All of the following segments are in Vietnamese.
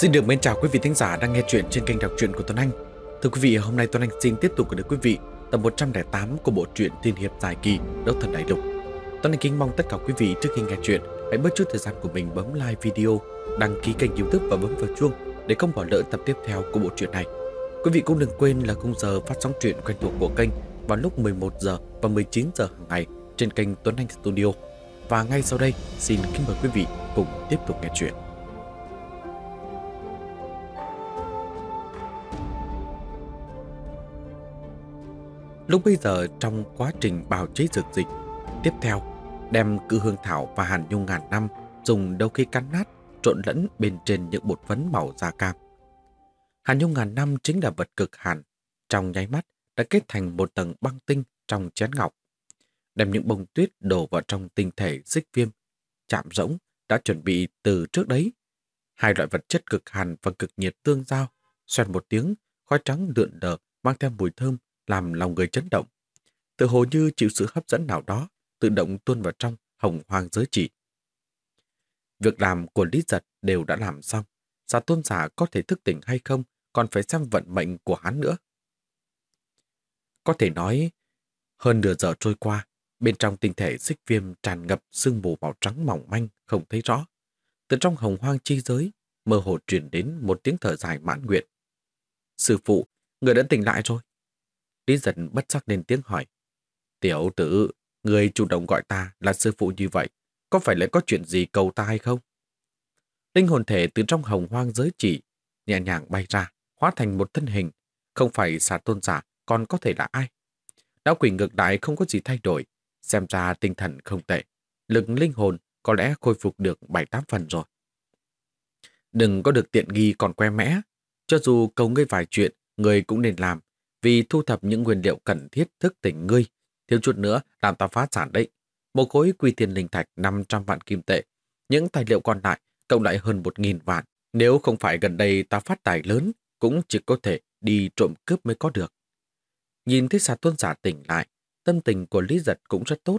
Xin được mến chào quý vị thính giả đang nghe chuyện trên kênh đọc truyện của Tuấn Anh. Thưa quý vị, hôm nay Tuấn Anh xin tiếp tục gửi đến quý vị tập 108 của bộ truyện Tiên hiệp dài kỳ Đấu thần đại lục. Tuấn Anh kính mong tất cả quý vị trước khi nghe chuyện hãy bớt chút thời gian của mình bấm like video, đăng ký kênh YouTube và bấm vào chuông để không bỏ lỡ tập tiếp theo của bộ truyện này. Quý vị cũng đừng quên là khung giờ phát sóng truyện quen thuộc của kênh vào lúc 11 giờ và 19 giờ hàng ngày trên kênh Tuấn Anh Studio. Và ngay sau đây, xin kính mời quý vị cùng tiếp tục nghe chuyện. Lúc bây giờ trong quá trình bào chế dược dịch, tiếp theo đem cự hương thảo và hàn nhung ngàn năm dùng đâu khi cắn nát trộn lẫn bên trên những bột phấn màu da cam. Hàn nhung ngàn năm chính là vật cực hàn, trong nháy mắt đã kết thành một tầng băng tinh trong chén ngọc. Đem những bông tuyết đổ vào trong tinh thể xích viêm, chạm rỗng đã chuẩn bị từ trước đấy. Hai loại vật chất cực hàn và cực nhiệt tương giao, xoẹt một tiếng, khói trắng lượn lờ mang theo mùi thơm làm lòng người chấn động. Tự hồ như chịu sự hấp dẫn nào đó, tự động tuôn vào trong hồng hoang giới trị. Việc làm của Lý Giật đều đã làm xong. Giả tôn giả có thể thức tỉnh hay không còn phải xem vận mệnh của hắn nữa. Có thể nói, hơn nửa giờ trôi qua, bên trong tinh thể xích viêm tràn ngập sương mù màu trắng mỏng manh, không thấy rõ. Từ trong hồng hoang chi giới, mơ hồ truyền đến một tiếng thở dài mãn nguyện. Sư phụ, người đã tỉnh lại rồi. Lý giật bất giác lên tiếng hỏi. Tiểu tử, người chủ động gọi ta là sư phụ như vậy, có phải lại có chuyện gì cầu ta hay không? Linh hồn thể từ trong hồng hoang giới chỉ, nhẹ nhàng bay ra, hóa thành một thân hình, không phải xà tôn giả, còn có thể là ai? Đạo quỷ ngược đại không có gì thay đổi, xem ra tinh thần không tệ, lực linh hồn có lẽ khôi phục được 7-8 phần rồi. Đừng có được tiện nghi còn que mẽ, cho dù cầu ngươi vài chuyện, người cũng nên làm, vì thu thập những nguyên liệu cần thiết thức tỉnh ngươi. Thiếu chút nữa, làm ta phá sản đấy. Một khối quy tiền linh thạch 500 vạn kim tệ. Những tài liệu còn lại, cộng lại hơn 1.000 vạn. Nếu không phải gần đây ta phát tài lớn, cũng chỉ có thể đi trộm cướp mới có được. Nhìn thấy xà tôn giả tỉnh lại, tâm tình của Lý Giật cũng rất tốt.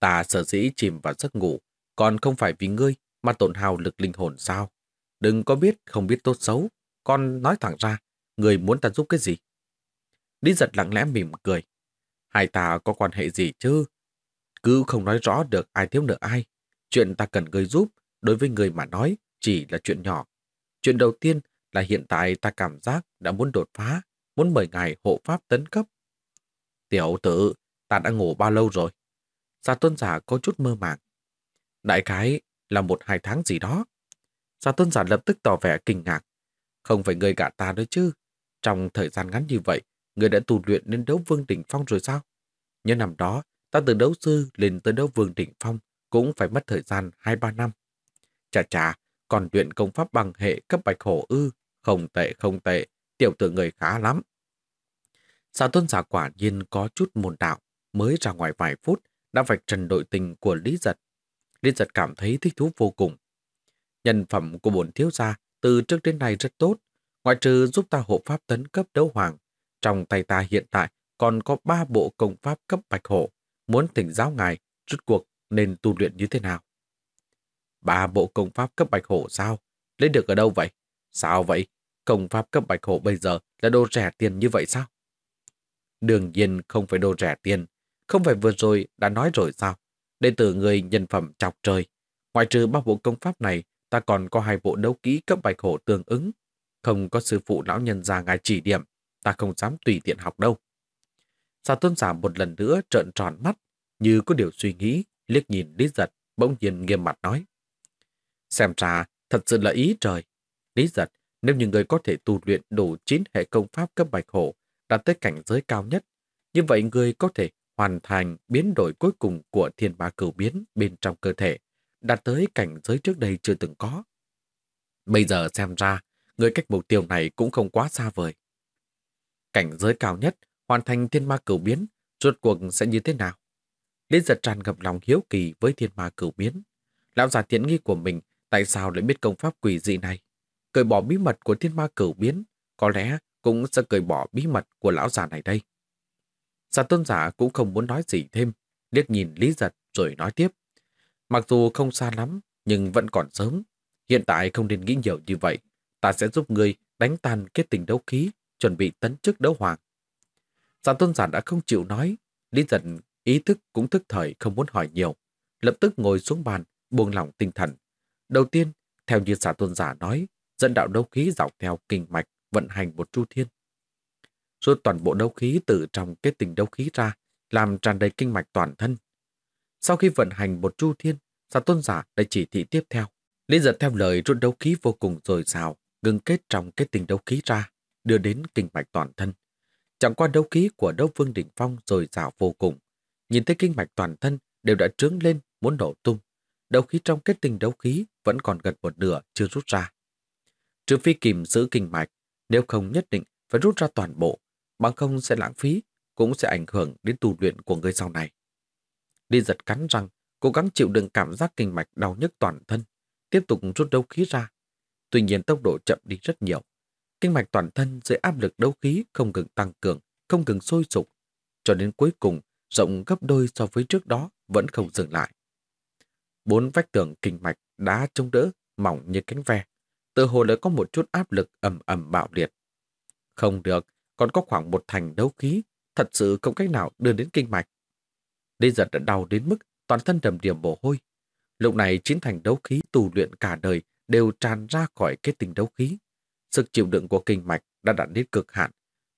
Ta sở dĩ chìm vào giấc ngủ, còn không phải vì ngươi mà tổn hào lực linh hồn sao. Đừng có biết không biết tốt xấu, con nói thẳng ra, người muốn ta giúp cái gì? Lý giật lặng lẽ mỉm cười. Hai ta có quan hệ gì chứ? Cứ không nói rõ được ai thiếu nợ ai. Chuyện ta cần người giúp, đối với người mà nói, chỉ là chuyện nhỏ. Chuyện đầu tiên là hiện tại ta cảm giác đã muốn đột phá, muốn mời ngài hộ pháp tấn cấp. Tiểu tử, ta đã ngủ bao lâu rồi? Gia tôn giả có chút mơ màng. Đại khái là một hai tháng gì đó. Gia tôn giả lập tức tỏ vẻ kinh ngạc. Không phải người gạ ta nữa chứ. Trong thời gian ngắn như vậy, người đã tu luyện đến đấu vương đỉnh phong rồi sao? Nhớ năm đó, ta từ đấu sư lên tới đấu vương đỉnh phong cũng phải mất thời gian 2-3 năm. Chà chà, còn luyện công pháp bằng hệ cấp bạch hổ ư, không tệ không tệ, tiểu tử người khá lắm. Xà tôn giả quả nhiên có chút môn đạo, mới ra ngoài vài phút, đã vạch trần đội tình của Lý Giật. Lý Giật cảm thấy thích thú vô cùng. Nhân phẩm của bổn thiếu gia từ trước đến nay rất tốt, ngoại trừ giúp ta hộ pháp tấn cấp đấu hoàng, trong tay ta hiện tại còn có ba bộ công pháp cấp bạch hộ muốn thỉnh giáo ngài, rút cuộc nên tu luyện như thế nào? Ba bộ công pháp cấp bạch hộ sao? Lấy được ở đâu vậy? Sao vậy? Công pháp cấp bạch hộ bây giờ là đồ rẻ tiền như vậy sao? Đương nhiên không phải đồ rẻ tiền, không phải vừa rồi đã nói rồi sao? Đệ tử người nhân phẩm chọc trời. Ngoại trừ ba bộ công pháp này, ta còn có hai bộ đấu kỹ cấp bạch hộ tương ứng. Không có sư phụ lão nhân già ngài chỉ điểm, ta không dám tùy tiện học đâu. Xà tôn giả một lần nữa trợn tròn mắt, như có điều suy nghĩ, liếc nhìn Lý Giật, bỗng nhiên nghiêm mặt nói. Xem ra, thật sự là ý trời. Lý Giật, nếu như người có thể tu luyện đủ 9 hệ công pháp cấp bạch hổ, đạt tới cảnh giới cao nhất, như vậy người có thể hoàn thành biến đổi cuối cùng của thiên ma cửu biến bên trong cơ thể, đạt tới cảnh giới trước đây chưa từng có. Bây giờ xem ra, người cách mục tiêu này cũng không quá xa vời cảnh giới cao nhất, hoàn thành thiên ma cửu biến, rốt cuộc sẽ như thế nào? Lý giật tràn ngập lòng hiếu kỳ với thiên ma cửu biến. Lão già thiện nghi của mình tại sao lại biết công pháp quỷ dị này? Cởi bỏ bí mật của thiên ma cửu biến, có lẽ cũng sẽ cởi bỏ bí mật của lão già này đây. Giả tôn giả cũng không muốn nói gì thêm, liếc nhìn Lý giật rồi nói tiếp. Mặc dù không xa lắm, nhưng vẫn còn sớm. Hiện tại không nên nghĩ nhiều như vậy. Ta sẽ giúp ngươi đánh tan kết tình đấu khí chuẩn bị tấn chức đấu hoàng. Giản tôn giả đã không chịu nói, Lý giận ý thức cũng thức thời không muốn hỏi nhiều, lập tức ngồi xuống bàn, buông lỏng tinh thần. Đầu tiên, theo như giả tôn giả nói, dẫn đạo đấu khí dọc theo kinh mạch vận hành một chu thiên. Suốt toàn bộ đấu khí từ trong kết tình đấu khí ra, làm tràn đầy kinh mạch toàn thân. Sau khi vận hành một chu thiên, giả tôn giả lại chỉ thị tiếp theo. Lý giật theo lời rút đấu khí vô cùng dồi dào, ngừng kết trong kết tình đấu khí ra, đưa đến kinh mạch toàn thân. Chẳng qua đấu khí của đấu vương đỉnh phong rồi rào vô cùng. Nhìn thấy kinh mạch toàn thân đều đã trướng lên muốn nổ tung. Đấu khí trong kết tinh đấu khí vẫn còn gần một nửa chưa rút ra. Trừ phi kìm giữ kinh mạch, nếu không nhất định phải rút ra toàn bộ, bằng không sẽ lãng phí, cũng sẽ ảnh hưởng đến tu luyện của người sau này. Đi giật cắn răng, cố gắng chịu đựng cảm giác kinh mạch đau nhức toàn thân, tiếp tục rút đấu khí ra. Tuy nhiên tốc độ chậm đi rất nhiều, Kinh mạch toàn thân dưới áp lực đấu khí không ngừng tăng cường, không ngừng sôi sục, cho đến cuối cùng rộng gấp đôi so với trước đó vẫn không dừng lại. Bốn vách tường kinh mạch đã chống đỡ, mỏng như cánh ve, tự hồ đã có một chút áp lực ầm ầm bạo liệt. Không được, còn có khoảng một thành đấu khí, thật sự không cách nào đưa đến kinh mạch. Lý giật đã đau đến mức toàn thân đầm điểm mồ hôi. Lúc này chín thành đấu khí tù luyện cả đời đều tràn ra khỏi cái tình đấu khí. Sức chịu đựng của kinh mạch đã đạt đến cực hạn.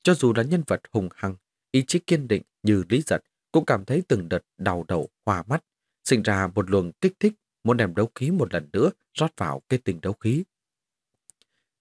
Cho dù là nhân vật hùng hăng, ý chí kiên định như lý giật cũng cảm thấy từng đợt đau đầu, hoa mắt, sinh ra một luồng kích thích muốn đem đấu khí một lần nữa rót vào cái tình đấu khí.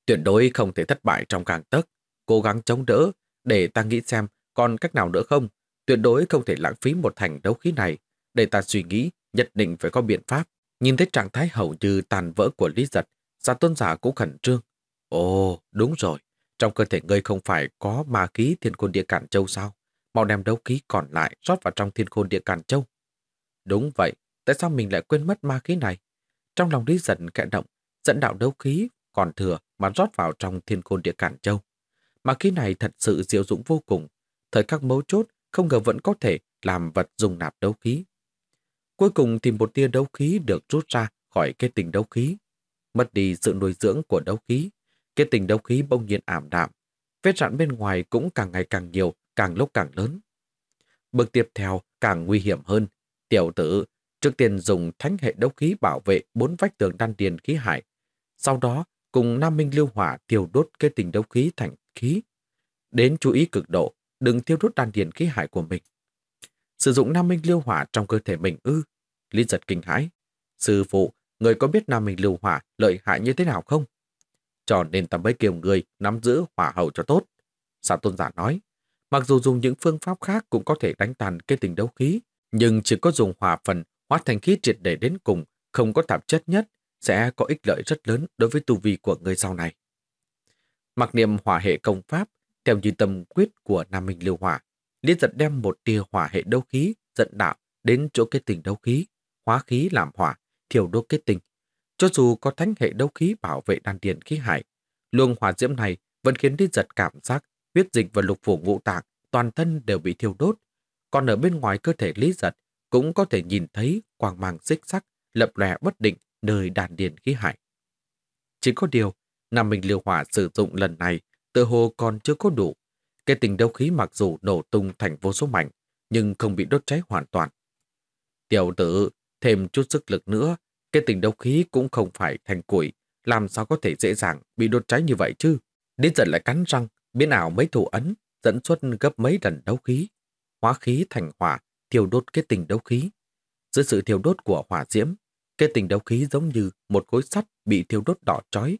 Tuyệt đối không thể thất bại trong càng tấc, cố gắng chống đỡ để ta nghĩ xem còn cách nào nữa không. Tuyệt đối không thể lãng phí một thành đấu khí này để ta suy nghĩ nhất định phải có biện pháp. Nhìn thấy trạng thái hầu như tàn vỡ của Lý Giật, giả tôn giả cũng khẩn trương, Ồ, đúng rồi, trong cơ thể ngươi không phải có ma khí thiên khôn địa cản châu sao? Mau đem đấu khí còn lại rót vào trong thiên khôn địa cản châu. Đúng vậy, tại sao mình lại quên mất ma khí này? Trong lòng lý giận kẽ động, dẫn đạo đấu khí còn thừa mà rót vào trong thiên khôn địa cản châu. Ma khí này thật sự diệu dụng vô cùng. Thời các mấu chốt không ngờ vẫn có thể làm vật dùng nạp đấu khí. Cuối cùng thì một tia đấu khí được rút ra khỏi cái tình đấu khí. Mất đi sự nuôi dưỡng của đấu khí, cái tình đấu khí bông nhiên ảm đạm, vết rạn bên ngoài cũng càng ngày càng nhiều, càng lúc càng lớn. Bước tiếp theo càng nguy hiểm hơn. Tiểu tử trước tiên dùng thánh hệ đấu khí bảo vệ bốn vách tường đan điền khí hải. Sau đó cùng Nam Minh Lưu Hỏa tiêu đốt cái tình đấu khí thành khí. Đến chú ý cực độ, đừng tiêu đốt đan điền khí hải của mình. Sử dụng Nam Minh Lưu Hỏa trong cơ thể mình ư. Lý giật kinh hãi. Sư phụ, người có biết Nam Minh Lưu Hỏa lợi hại như thế nào không? cho nên ta mới kêu người nắm giữ hỏa hậu cho tốt. Xà tôn giả nói, mặc dù dùng những phương pháp khác cũng có thể đánh tàn cái tình đấu khí, nhưng chỉ có dùng hỏa phần hóa thành khí triệt để đến cùng, không có tạp chất nhất, sẽ có ích lợi rất lớn đối với tu vi của người sau này. Mặc niệm hỏa hệ công pháp, theo như tâm quyết của Nam Minh Lưu Hỏa, Liên giật đem một tia hỏa hệ đấu khí, dẫn đạo đến chỗ kết tình đấu khí, hóa khí làm hỏa, thiểu đốt kết tình, cho dù có thánh hệ đấu khí bảo vệ đan điện khí hải, luồng hỏa diễm này vẫn khiến Lý Giật cảm giác huyết dịch và lục phủ ngũ tạng toàn thân đều bị thiêu đốt. Còn ở bên ngoài cơ thể Lý Giật cũng có thể nhìn thấy quang màng xích sắc lập lòe bất định nơi đàn điện khí hải. Chỉ có điều, Nam Minh Liêu Hỏa sử dụng lần này tự hồ còn chưa có đủ. Cái tình đấu khí mặc dù nổ tung thành vô số mảnh, nhưng không bị đốt cháy hoàn toàn. Tiểu tử, thêm chút sức lực nữa cái tình đấu khí cũng không phải thành củi, làm sao có thể dễ dàng bị đốt cháy như vậy chứ? Đến giận lại cắn răng, biến ảo mấy thủ ấn, dẫn xuất gấp mấy lần đấu khí. Hóa khí thành hỏa, thiêu đốt cái tình đấu khí. Dưới sự thiêu đốt của hỏa diễm, cái tình đấu khí giống như một khối sắt bị thiêu đốt đỏ trói.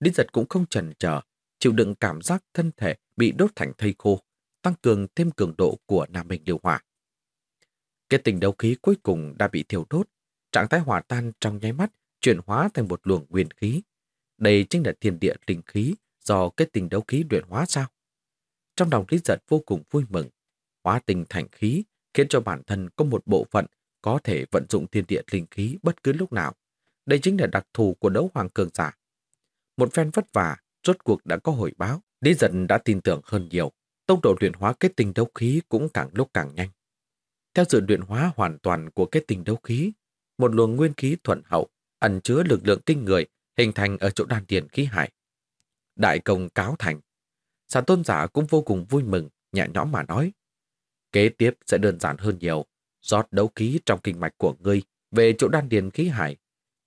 Đến giật cũng không chần chờ, chịu đựng cảm giác thân thể bị đốt thành thây khô, tăng cường thêm cường độ của nam hình điều hòa. Cái tình đấu khí cuối cùng đã bị thiêu đốt, trạng thái hòa tan trong nháy mắt chuyển hóa thành một luồng nguyên khí. Đây chính là thiên địa linh khí do kết tình đấu khí luyện hóa sao? Trong lòng Lý Giật vô cùng vui mừng, hóa tình thành khí khiến cho bản thân có một bộ phận có thể vận dụng thiên địa linh khí bất cứ lúc nào. Đây chính là đặc thù của đấu hoàng cường giả. Một phen vất vả, rốt cuộc đã có hồi báo. Lý Giật đã tin tưởng hơn nhiều, tốc độ luyện hóa kết tinh đấu khí cũng càng lúc càng nhanh. Theo sự luyện hóa hoàn toàn của kết tinh đấu khí, một luồng nguyên khí thuận hậu, ẩn chứa lực lượng tinh người, hình thành ở chỗ đan điền khí hải. Đại công cáo thành. Sản tôn giả cũng vô cùng vui mừng, nhẹ nhõm mà nói. Kế tiếp sẽ đơn giản hơn nhiều, rót đấu khí trong kinh mạch của ngươi về chỗ đan điền khí hải.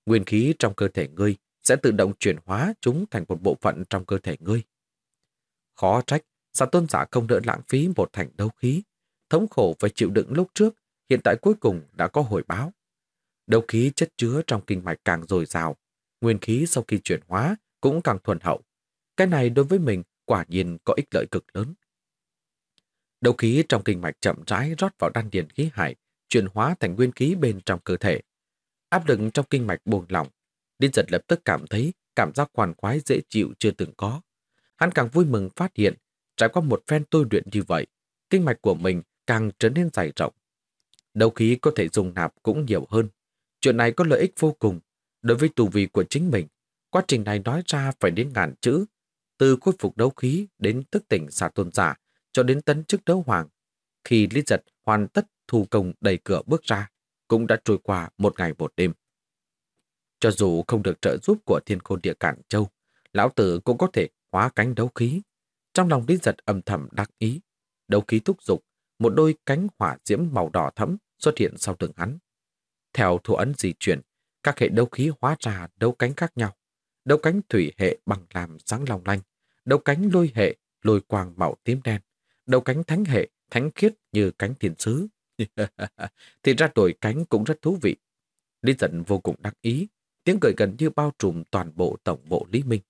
Nguyên khí trong cơ thể ngươi sẽ tự động chuyển hóa chúng thành một bộ phận trong cơ thể ngươi. Khó trách, sản tôn giả không đỡ lãng phí một thành đấu khí. Thống khổ phải chịu đựng lúc trước, hiện tại cuối cùng đã có hồi báo. Đấu khí chất chứa trong kinh mạch càng dồi dào, nguyên khí sau khi chuyển hóa cũng càng thuần hậu. Cái này đối với mình quả nhiên có ích lợi cực lớn. Đấu khí trong kinh mạch chậm rãi rót vào đan điền khí hải, chuyển hóa thành nguyên khí bên trong cơ thể. Áp lực trong kinh mạch buông lỏng, Đinh giật lập tức cảm thấy cảm giác khoan khoái dễ chịu chưa từng có. Hắn càng vui mừng phát hiện, trải qua một phen tôi luyện như vậy, kinh mạch của mình càng trở nên dài rộng. Đầu khí có thể dùng nạp cũng nhiều hơn, Chuyện này có lợi ích vô cùng. Đối với tù vị của chính mình, quá trình này nói ra phải đến ngàn chữ. Từ khôi phục đấu khí đến thức tỉnh xả tôn giả, cho đến tấn chức đấu hoàng. Khi Lý Giật hoàn tất thu công đẩy cửa bước ra, cũng đã trôi qua một ngày một đêm. Cho dù không được trợ giúp của thiên khôn địa cản châu, lão tử cũng có thể hóa cánh đấu khí. Trong lòng Lý Giật âm thầm đắc ý, đấu khí thúc dục, một đôi cánh hỏa diễm màu đỏ thẫm xuất hiện sau tường hắn. Theo thủ ấn di chuyển, các hệ đấu khí hóa ra đấu cánh khác nhau. Đấu cánh thủy hệ bằng làm sáng long lanh, đấu cánh lôi hệ lôi quang màu tím đen, đấu cánh thánh hệ thánh khiết như cánh thiên sứ. thì ra đổi cánh cũng rất thú vị. Lý giận vô cùng đắc ý, tiếng cười gần như bao trùm toàn bộ tổng bộ Lý Minh.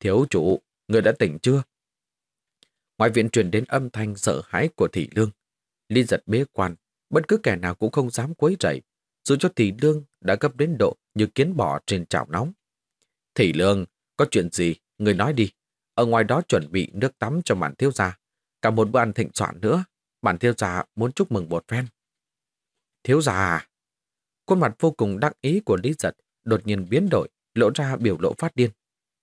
Thiếu chủ, người đã tỉnh chưa? Ngoài viện truyền đến âm thanh sợ hãi của thị lương. Lý giật bế quan, bất cứ kẻ nào cũng không dám quấy rầy, dù cho Thị Lương đã gấp đến độ như kiến bò trên chảo nóng. Thị Lương, có chuyện gì? Người nói đi. Ở ngoài đó chuẩn bị nước tắm cho bản thiếu gia. Cả một bữa ăn thịnh soạn nữa. Bản thiếu gia muốn chúc mừng một phen. Thiếu gia à? Khuôn mặt vô cùng đắc ý của Lý Giật đột nhiên biến đổi, lộ ra biểu lộ phát điên.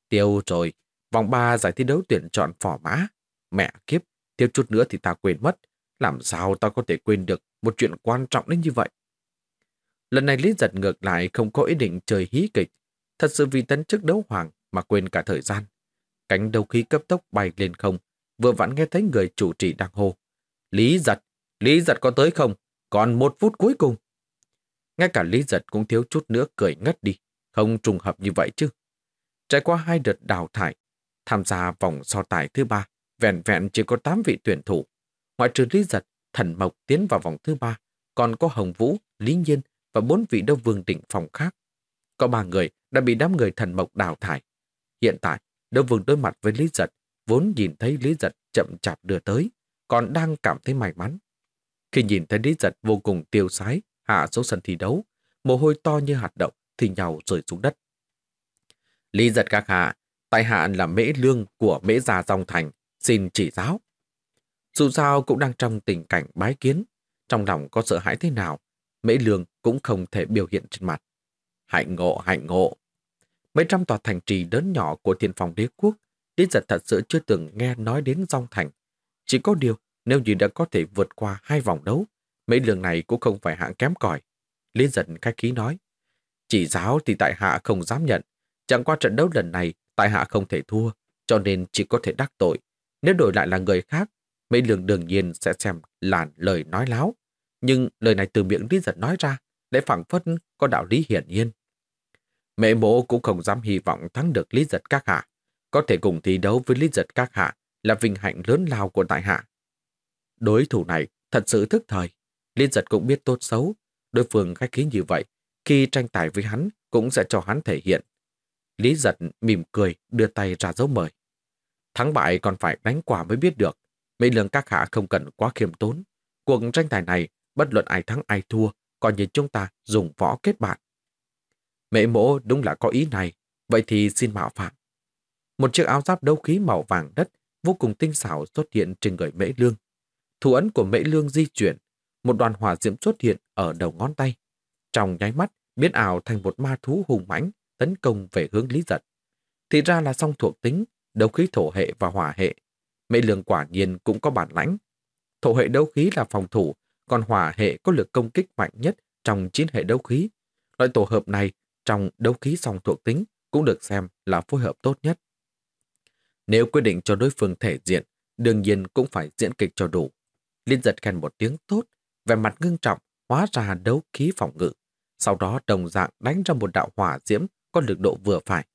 Tiêu rồi, vòng 3 giải thi đấu tuyển chọn phỏ mã. Mẹ kiếp, thiếu chút nữa thì ta quên mất. Làm sao ta có thể quên được một chuyện quan trọng đến như vậy? Lần này Lý giật ngược lại không có ý định chơi hí kịch. Thật sự vì tấn chức đấu hoàng mà quên cả thời gian. Cánh đầu khí cấp tốc bay lên không, vừa vặn nghe thấy người chủ trì đang hô. Lý giật, Lý giật có tới không? Còn một phút cuối cùng. Ngay cả Lý giật cũng thiếu chút nữa cười ngất đi. Không trùng hợp như vậy chứ. Trải qua hai đợt đào thải, tham gia vòng so tài thứ ba, vẹn vẹn chỉ có 8 vị tuyển thủ. Ngoại trừ Lý giật, Thần Mộc tiến vào vòng thứ ba, còn có Hồng Vũ, Lý Nhiên và bốn vị đông vương định phòng khác. Có ba người đã bị đám người thần mộc đào thải. Hiện tại, đông vương đối mặt với Lý Giật, vốn nhìn thấy Lý Giật chậm chạp đưa tới, còn đang cảm thấy may mắn. Khi nhìn thấy Lý Giật vô cùng tiêu sái, hạ xuống sân thi đấu, mồ hôi to như hạt đậu thì nhào rơi xuống đất. Lý Giật các hạ, tại hạ là mễ lương của mễ già dòng thành, xin chỉ giáo. Dù sao cũng đang trong tình cảnh bái kiến, trong lòng có sợ hãi thế nào, mễ lương cũng không thể biểu hiện trên mặt. Hạnh ngộ, hạnh ngộ. Mấy trăm tòa thành trì lớn nhỏ của thiên phòng đế quốc, Lý giật thật sự chưa từng nghe nói đến dòng thành. Chỉ có điều, nếu như đã có thể vượt qua hai vòng đấu, mấy lường này cũng không phải hạng kém cỏi. Lý giật khai khí nói, chỉ giáo thì tại hạ không dám nhận, chẳng qua trận đấu lần này tại hạ không thể thua, cho nên chỉ có thể đắc tội. Nếu đổi lại là người khác, mấy lường đương nhiên sẽ xem là lời nói láo. Nhưng lời này từ miệng Lý giật nói ra lại phảng phất có đạo lý hiển nhiên. Mẹ mộ cũng không dám hy vọng thắng được Lý Giật Các Hạ. Có thể cùng thi đấu với Lý Giật Các Hạ là vinh hạnh lớn lao của tại hạ. Đối thủ này thật sự thức thời. Lý Giật cũng biết tốt xấu. Đối phương khách khí như vậy, khi tranh tài với hắn cũng sẽ cho hắn thể hiện. Lý Giật mỉm cười đưa tay ra dấu mời. Thắng bại còn phải đánh quả mới biết được. Mỹ lương các hạ không cần quá khiêm tốn. Cuộc tranh tài này, bất luận ai thắng ai thua coi như chúng ta dùng võ kết bạn. Mẹ mỗ đúng là có ý này, vậy thì xin mạo phạm. Một chiếc áo giáp đấu khí màu vàng đất vô cùng tinh xảo xuất hiện trên người mễ lương. Thủ ấn của mễ lương di chuyển, một đoàn hỏa diễm xuất hiện ở đầu ngón tay. Trong nháy mắt, biến ảo thành một ma thú hùng mãnh tấn công về hướng lý giật. Thì ra là song thuộc tính, đấu khí thổ hệ và hỏa hệ. Mễ lương quả nhiên cũng có bản lãnh. Thổ hệ đấu khí là phòng thủ, con hỏa hệ có lực công kích mạnh nhất trong chiến hệ đấu khí. Loại tổ hợp này trong đấu khí song thuộc tính cũng được xem là phối hợp tốt nhất. Nếu quyết định cho đối phương thể diện, đương nhiên cũng phải diễn kịch cho đủ. Liên giật khen một tiếng tốt, về mặt ngưng trọng, hóa ra đấu khí phòng ngự. Sau đó đồng dạng đánh ra một đạo hỏa diễm có lực độ vừa phải.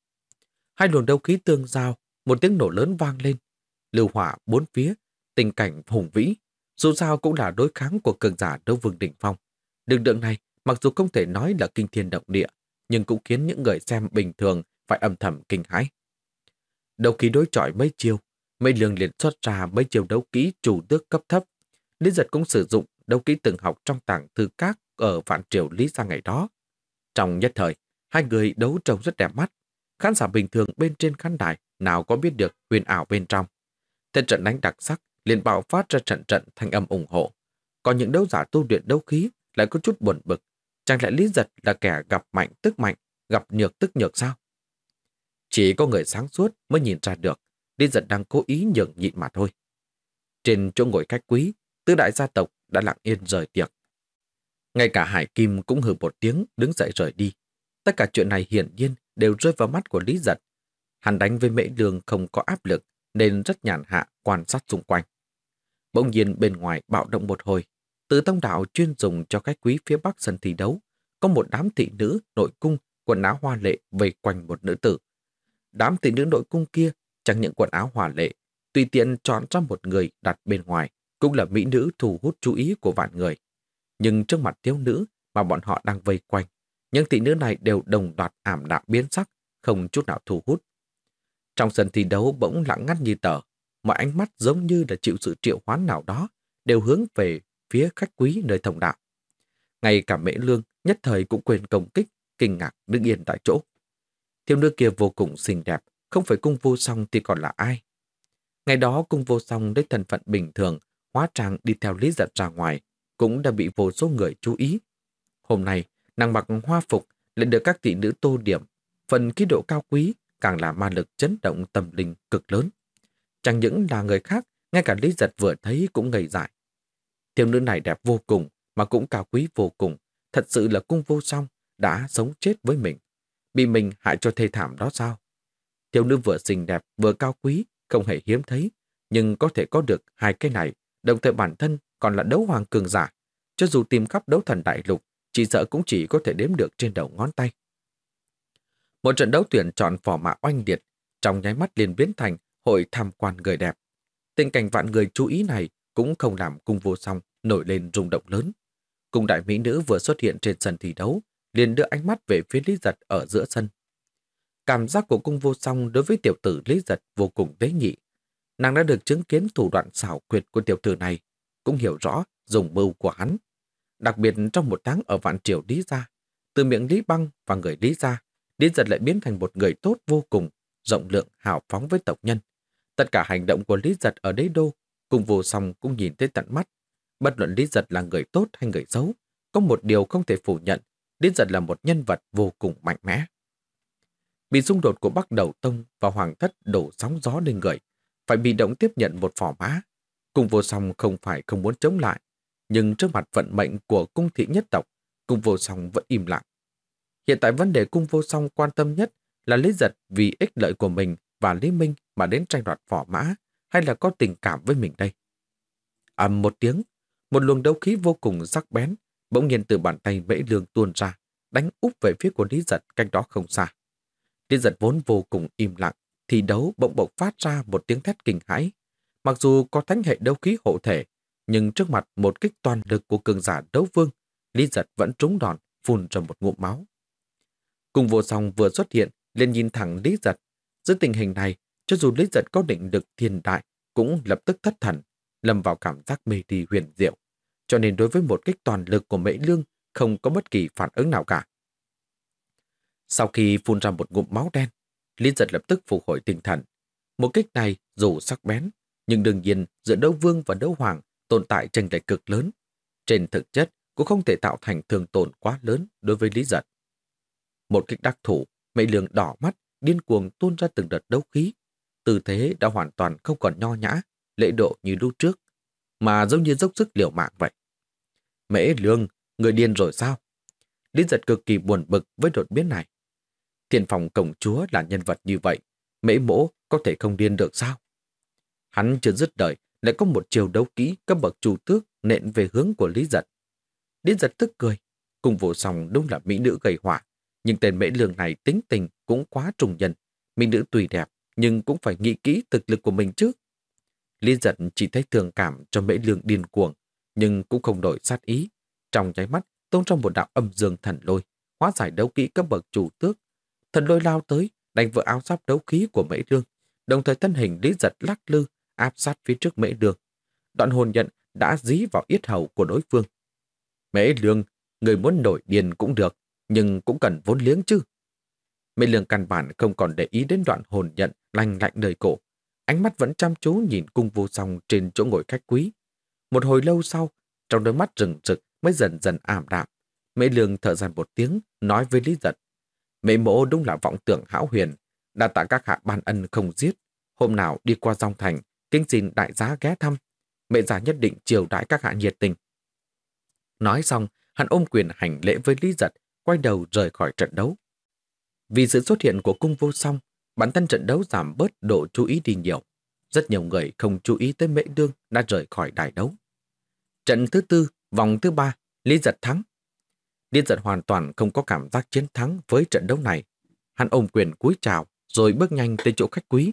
Hai luồng đấu khí tương giao, một tiếng nổ lớn vang lên. Lưu hỏa bốn phía, tình cảnh hùng vĩ dù sao cũng là đối kháng của cường giả đấu vương đỉnh phong. đường đường này, mặc dù không thể nói là kinh thiên động địa, nhưng cũng khiến những người xem bình thường phải âm thầm kinh hãi. Đầu khi đối chọi mấy chiêu, mấy Lương liền xuất ra mấy chiêu đấu kỹ chủ tước cấp thấp. Lý Giật cũng sử dụng đấu kỹ từng học trong tảng thư các ở vạn triều Lý Gia ngày đó. Trong nhất thời, hai người đấu trông rất đẹp mắt. Khán giả bình thường bên trên khán đài nào có biết được huyền ảo bên trong. Thế trận đánh đặc sắc liền bạo phát ra trận trận thanh âm ủng hộ. Còn những đấu giả tu luyện đấu khí lại có chút buồn bực. Chẳng lẽ Lý Giật là kẻ gặp mạnh tức mạnh, gặp nhược tức nhược sao? Chỉ có người sáng suốt mới nhìn ra được, Lý Giật đang cố ý nhường nhịn mà thôi. Trên chỗ ngồi khách quý, tứ đại gia tộc đã lặng yên rời tiệc. Ngay cả Hải Kim cũng hừ một tiếng đứng dậy rời đi. Tất cả chuyện này hiển nhiên đều rơi vào mắt của Lý Giật. Hắn đánh với mễ đường không có áp lực nên rất nhàn hạ quan sát xung quanh. Bỗng nhiên bên ngoài bạo động một hồi, từ tông đạo chuyên dùng cho khách quý phía bắc sân thi đấu, có một đám thị nữ nội cung quần áo hoa lệ vây quanh một nữ tử. Đám thị nữ nội cung kia chẳng những quần áo hoa lệ, tùy tiện chọn cho một người đặt bên ngoài, cũng là mỹ nữ thu hút chú ý của vạn người. Nhưng trước mặt thiếu nữ mà bọn họ đang vây quanh, những thị nữ này đều đồng đoạt ảm đạm biến sắc, không chút nào thu hút. Trong sân thi đấu bỗng lặng ngắt như tờ, mọi ánh mắt giống như là chịu sự triệu hoán nào đó, đều hướng về phía khách quý nơi thông đạo. Ngay cả mễ lương nhất thời cũng quên công kích, kinh ngạc đứng yên tại chỗ. Thiếu nữ kia vô cùng xinh đẹp, không phải cung vô song thì còn là ai. Ngày đó cung vô song lấy thân phận bình thường, hóa trang đi theo lý giật ra ngoài, cũng đã bị vô số người chú ý. Hôm nay, nàng mặc hoa phục lại được các tỷ nữ tô điểm, phần khí độ cao quý càng là ma lực chấn động tâm linh cực lớn. Chẳng những là người khác, ngay cả Lý Giật vừa thấy cũng ngây dại. Thiếu nữ này đẹp vô cùng, mà cũng cao quý vô cùng. Thật sự là cung vô song, đã sống chết với mình. Bị mình hại cho thê thảm đó sao? Thiếu nữ vừa xinh đẹp, vừa cao quý, không hề hiếm thấy. Nhưng có thể có được hai cái này, đồng thời bản thân còn là đấu hoàng cường giả. Cho dù tìm khắp đấu thần đại lục, chỉ sợ cũng chỉ có thể đếm được trên đầu ngón tay. Một trận đấu tuyển chọn phỏ mã oanh điệt trong nháy mắt liền biến thành hội tham quan người đẹp. Tình cảnh vạn người chú ý này cũng không làm cung vô song nổi lên rung động lớn. Cung đại mỹ nữ vừa xuất hiện trên sân thi đấu, liền đưa ánh mắt về phía Lý Giật ở giữa sân. Cảm giác của cung vô song đối với tiểu tử Lý Giật vô cùng tế nhị. Nàng đã được chứng kiến thủ đoạn xảo quyệt của tiểu tử này, cũng hiểu rõ dùng mưu của hắn. Đặc biệt trong một tháng ở vạn triều Lý Gia, từ miệng Lý Băng và người Lý Gia, Lý Giật lại biến thành một người tốt vô cùng, rộng lượng hào phóng với tộc nhân, Tất cả hành động của Lý Giật ở đế đô, cùng vô song cũng nhìn thấy tận mắt. Bất luận Lý Giật là người tốt hay người xấu, có một điều không thể phủ nhận, Lý Giật là một nhân vật vô cùng mạnh mẽ. Bị xung đột của Bắc Đầu Tông và Hoàng Thất đổ sóng gió lên người, phải bị động tiếp nhận một phỏ mã. Cùng vô song không phải không muốn chống lại, nhưng trước mặt vận mệnh của cung thị nhất tộc, cung vô song vẫn im lặng. Hiện tại vấn đề cung vô song quan tâm nhất là Lý Giật vì ích lợi của mình và Lý Minh mà đến tranh đoạt vỏ mã hay là có tình cảm với mình đây? ầm một tiếng, một luồng đấu khí vô cùng sắc bén bỗng nhiên từ bàn tay mễ lương tuôn ra, đánh úp về phía của Lý Giật cách đó không xa. Lý Giật vốn vô cùng im lặng, thì đấu bỗng bỗng phát ra một tiếng thét kinh hãi. Mặc dù có thánh hệ đấu khí hộ thể, nhưng trước mặt một kích toàn lực của cường giả đấu vương, Lý Giật vẫn trúng đòn, phun ra một ngụm máu. Cùng vô song vừa xuất hiện, liền nhìn thẳng Lý Giật. Giữa tình hình này, cho dù Lý Giật có định lực thiên đại, cũng lập tức thất thần, lâm vào cảm giác mê đi huyền diệu. Cho nên đối với một kích toàn lực của Mễ Lương, không có bất kỳ phản ứng nào cả. Sau khi phun ra một ngụm máu đen, Lý Giật lập tức phục hồi tinh thần. Một kích này dù sắc bén, nhưng đương nhiên giữa đấu vương và đấu hoàng tồn tại tranh lệch cực lớn. Trên thực chất cũng không thể tạo thành thương tổn quá lớn đối với Lý Giật. Một kích đắc thủ, Mễ Lương đỏ mắt, điên cuồng tuôn ra từng đợt đấu khí, tư thế đã hoàn toàn không còn nho nhã, lễ độ như lúc trước, mà giống như dốc sức liều mạng vậy. Mễ lương, người điên rồi sao? Lý giật cực kỳ buồn bực với đột biến này. thiền phòng cổng chúa là nhân vật như vậy, mễ mỗ có thể không điên được sao? Hắn chưa dứt đời, lại có một chiều đấu kỹ cấp bậc chủ tước nện về hướng của Lý giật. Lý giật tức cười, cùng vô sòng đúng là mỹ nữ gây họa, nhưng tên mễ lương này tính tình cũng quá trùng nhân, mỹ nữ tùy đẹp nhưng cũng phải nghĩ kỹ thực lực của mình chứ. Lý giật chỉ thấy thường cảm cho mễ lương điên cuồng, nhưng cũng không đổi sát ý. Trong nháy mắt, tôn trong một đạo âm dương thần lôi, hóa giải đấu kỹ cấp bậc chủ tước. Thần lôi lao tới, đánh vỡ áo giáp đấu khí của mễ lương, đồng thời thân hình lý giật lắc lư, áp sát phía trước mễ lương. Đoạn hồn nhận đã dí vào yết hầu của đối phương. Mễ lương, người muốn nổi điên cũng được, nhưng cũng cần vốn liếng chứ. Mễ lương căn bản không còn để ý đến đoạn hồn nhận, lành lạnh đời cổ. Ánh mắt vẫn chăm chú nhìn cung vô song trên chỗ ngồi khách quý. Một hồi lâu sau, trong đôi mắt rừng rực mới dần dần ảm đạm. Mẹ lương thở dài một tiếng, nói với Lý Giật. mẹ mộ đúng là vọng tưởng hão huyền, đã tặng các hạ ban ân không giết. Hôm nào đi qua dòng thành, kinh xin đại giá ghé thăm. Mẹ già nhất định chiều đãi các hạ nhiệt tình. Nói xong, hắn ôm quyền hành lễ với Lý Giật, quay đầu rời khỏi trận đấu. Vì sự xuất hiện của cung vô song bản thân trận đấu giảm bớt độ chú ý đi nhiều. Rất nhiều người không chú ý tới Mễ Đương đã rời khỏi đài đấu. Trận thứ tư, vòng thứ ba, Lý Giật thắng. Lý Giật hoàn toàn không có cảm giác chiến thắng với trận đấu này. Hắn ôm quyền cúi chào rồi bước nhanh tới chỗ khách quý.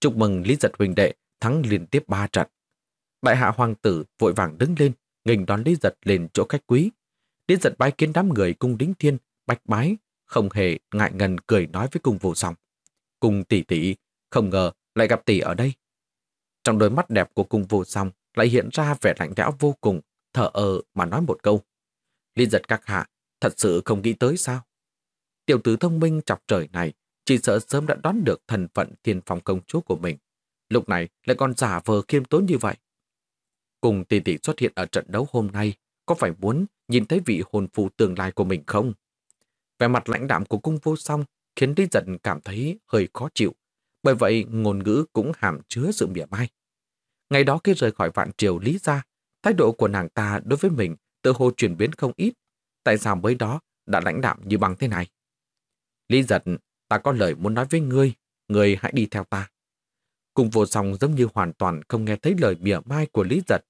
Chúc mừng Lý Giật huynh đệ thắng liên tiếp ba trận. đại hạ hoàng tử vội vàng đứng lên, nghình đón Lý Giật lên chỗ khách quý. Lý Giật bái kiến đám người cung đính thiên, bạch bái, không hề ngại ngần cười nói với cung vô song cùng tỷ tỷ, không ngờ lại gặp tỷ ở đây. Trong đôi mắt đẹp của cung vô song lại hiện ra vẻ lạnh lẽo vô cùng, thở ơ mà nói một câu. Liên giật các hạ, thật sự không nghĩ tới sao? Tiểu tử thông minh chọc trời này, chỉ sợ sớm đã đoán được thần phận thiên phòng công chúa của mình. Lúc này lại còn giả vờ khiêm tốn như vậy. Cùng tỷ tỷ xuất hiện ở trận đấu hôm nay, có phải muốn nhìn thấy vị hồn phụ tương lai của mình không? Vẻ mặt lãnh đạm của cung vô song khiến Lý Giật cảm thấy hơi khó chịu. Bởi vậy, ngôn ngữ cũng hàm chứa sự mỉa mai. Ngày đó khi rời khỏi vạn triều Lý ra, thái độ của nàng ta đối với mình tự hồ chuyển biến không ít. Tại sao mới đó đã lãnh đạm như bằng thế này? Lý giật, ta có lời muốn nói với ngươi, ngươi hãy đi theo ta. Cùng vô song giống như hoàn toàn không nghe thấy lời mỉa mai của Lý giật,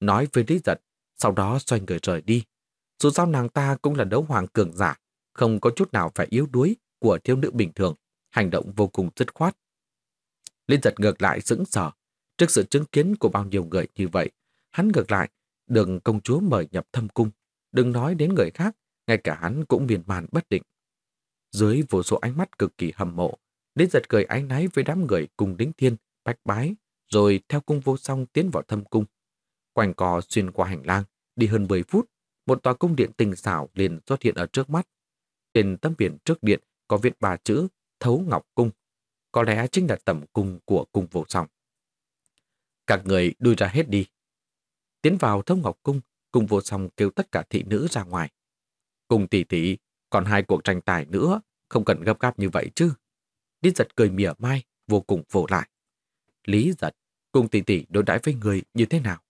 nói với Lý giật, sau đó xoay người rời đi. Dù sao nàng ta cũng là đấu hoàng cường giả, không có chút nào phải yếu đuối, của thiếu nữ bình thường, hành động vô cùng dứt khoát. Linh giật ngược lại sững sờ, trước sự chứng kiến của bao nhiêu người như vậy, hắn ngược lại, đừng công chúa mời nhập thâm cung, đừng nói đến người khác, ngay cả hắn cũng miền màn bất định. Dưới vô số ánh mắt cực kỳ hâm mộ, Linh giật cười ánh náy với đám người cùng đính thiên, bách bái, rồi theo cung vô song tiến vào thâm cung. Quanh cò xuyên qua hành lang, đi hơn 10 phút, một tòa cung điện tình xảo liền xuất hiện ở trước mắt. Trên tấm biển trước điện có viết ba chữ Thấu Ngọc Cung, có lẽ chính là tầm cung của cung vô song. Các người đuôi ra hết đi. Tiến vào Thấu Ngọc Cung, cung vô song kêu tất cả thị nữ ra ngoài. cung tỷ tỷ, còn hai cuộc tranh tài nữa, không cần gấp gáp như vậy chứ. Lý giật cười mỉa mai, vô cùng vô lại. Lý giật, cung tỷ tỷ đối đãi với người như thế nào?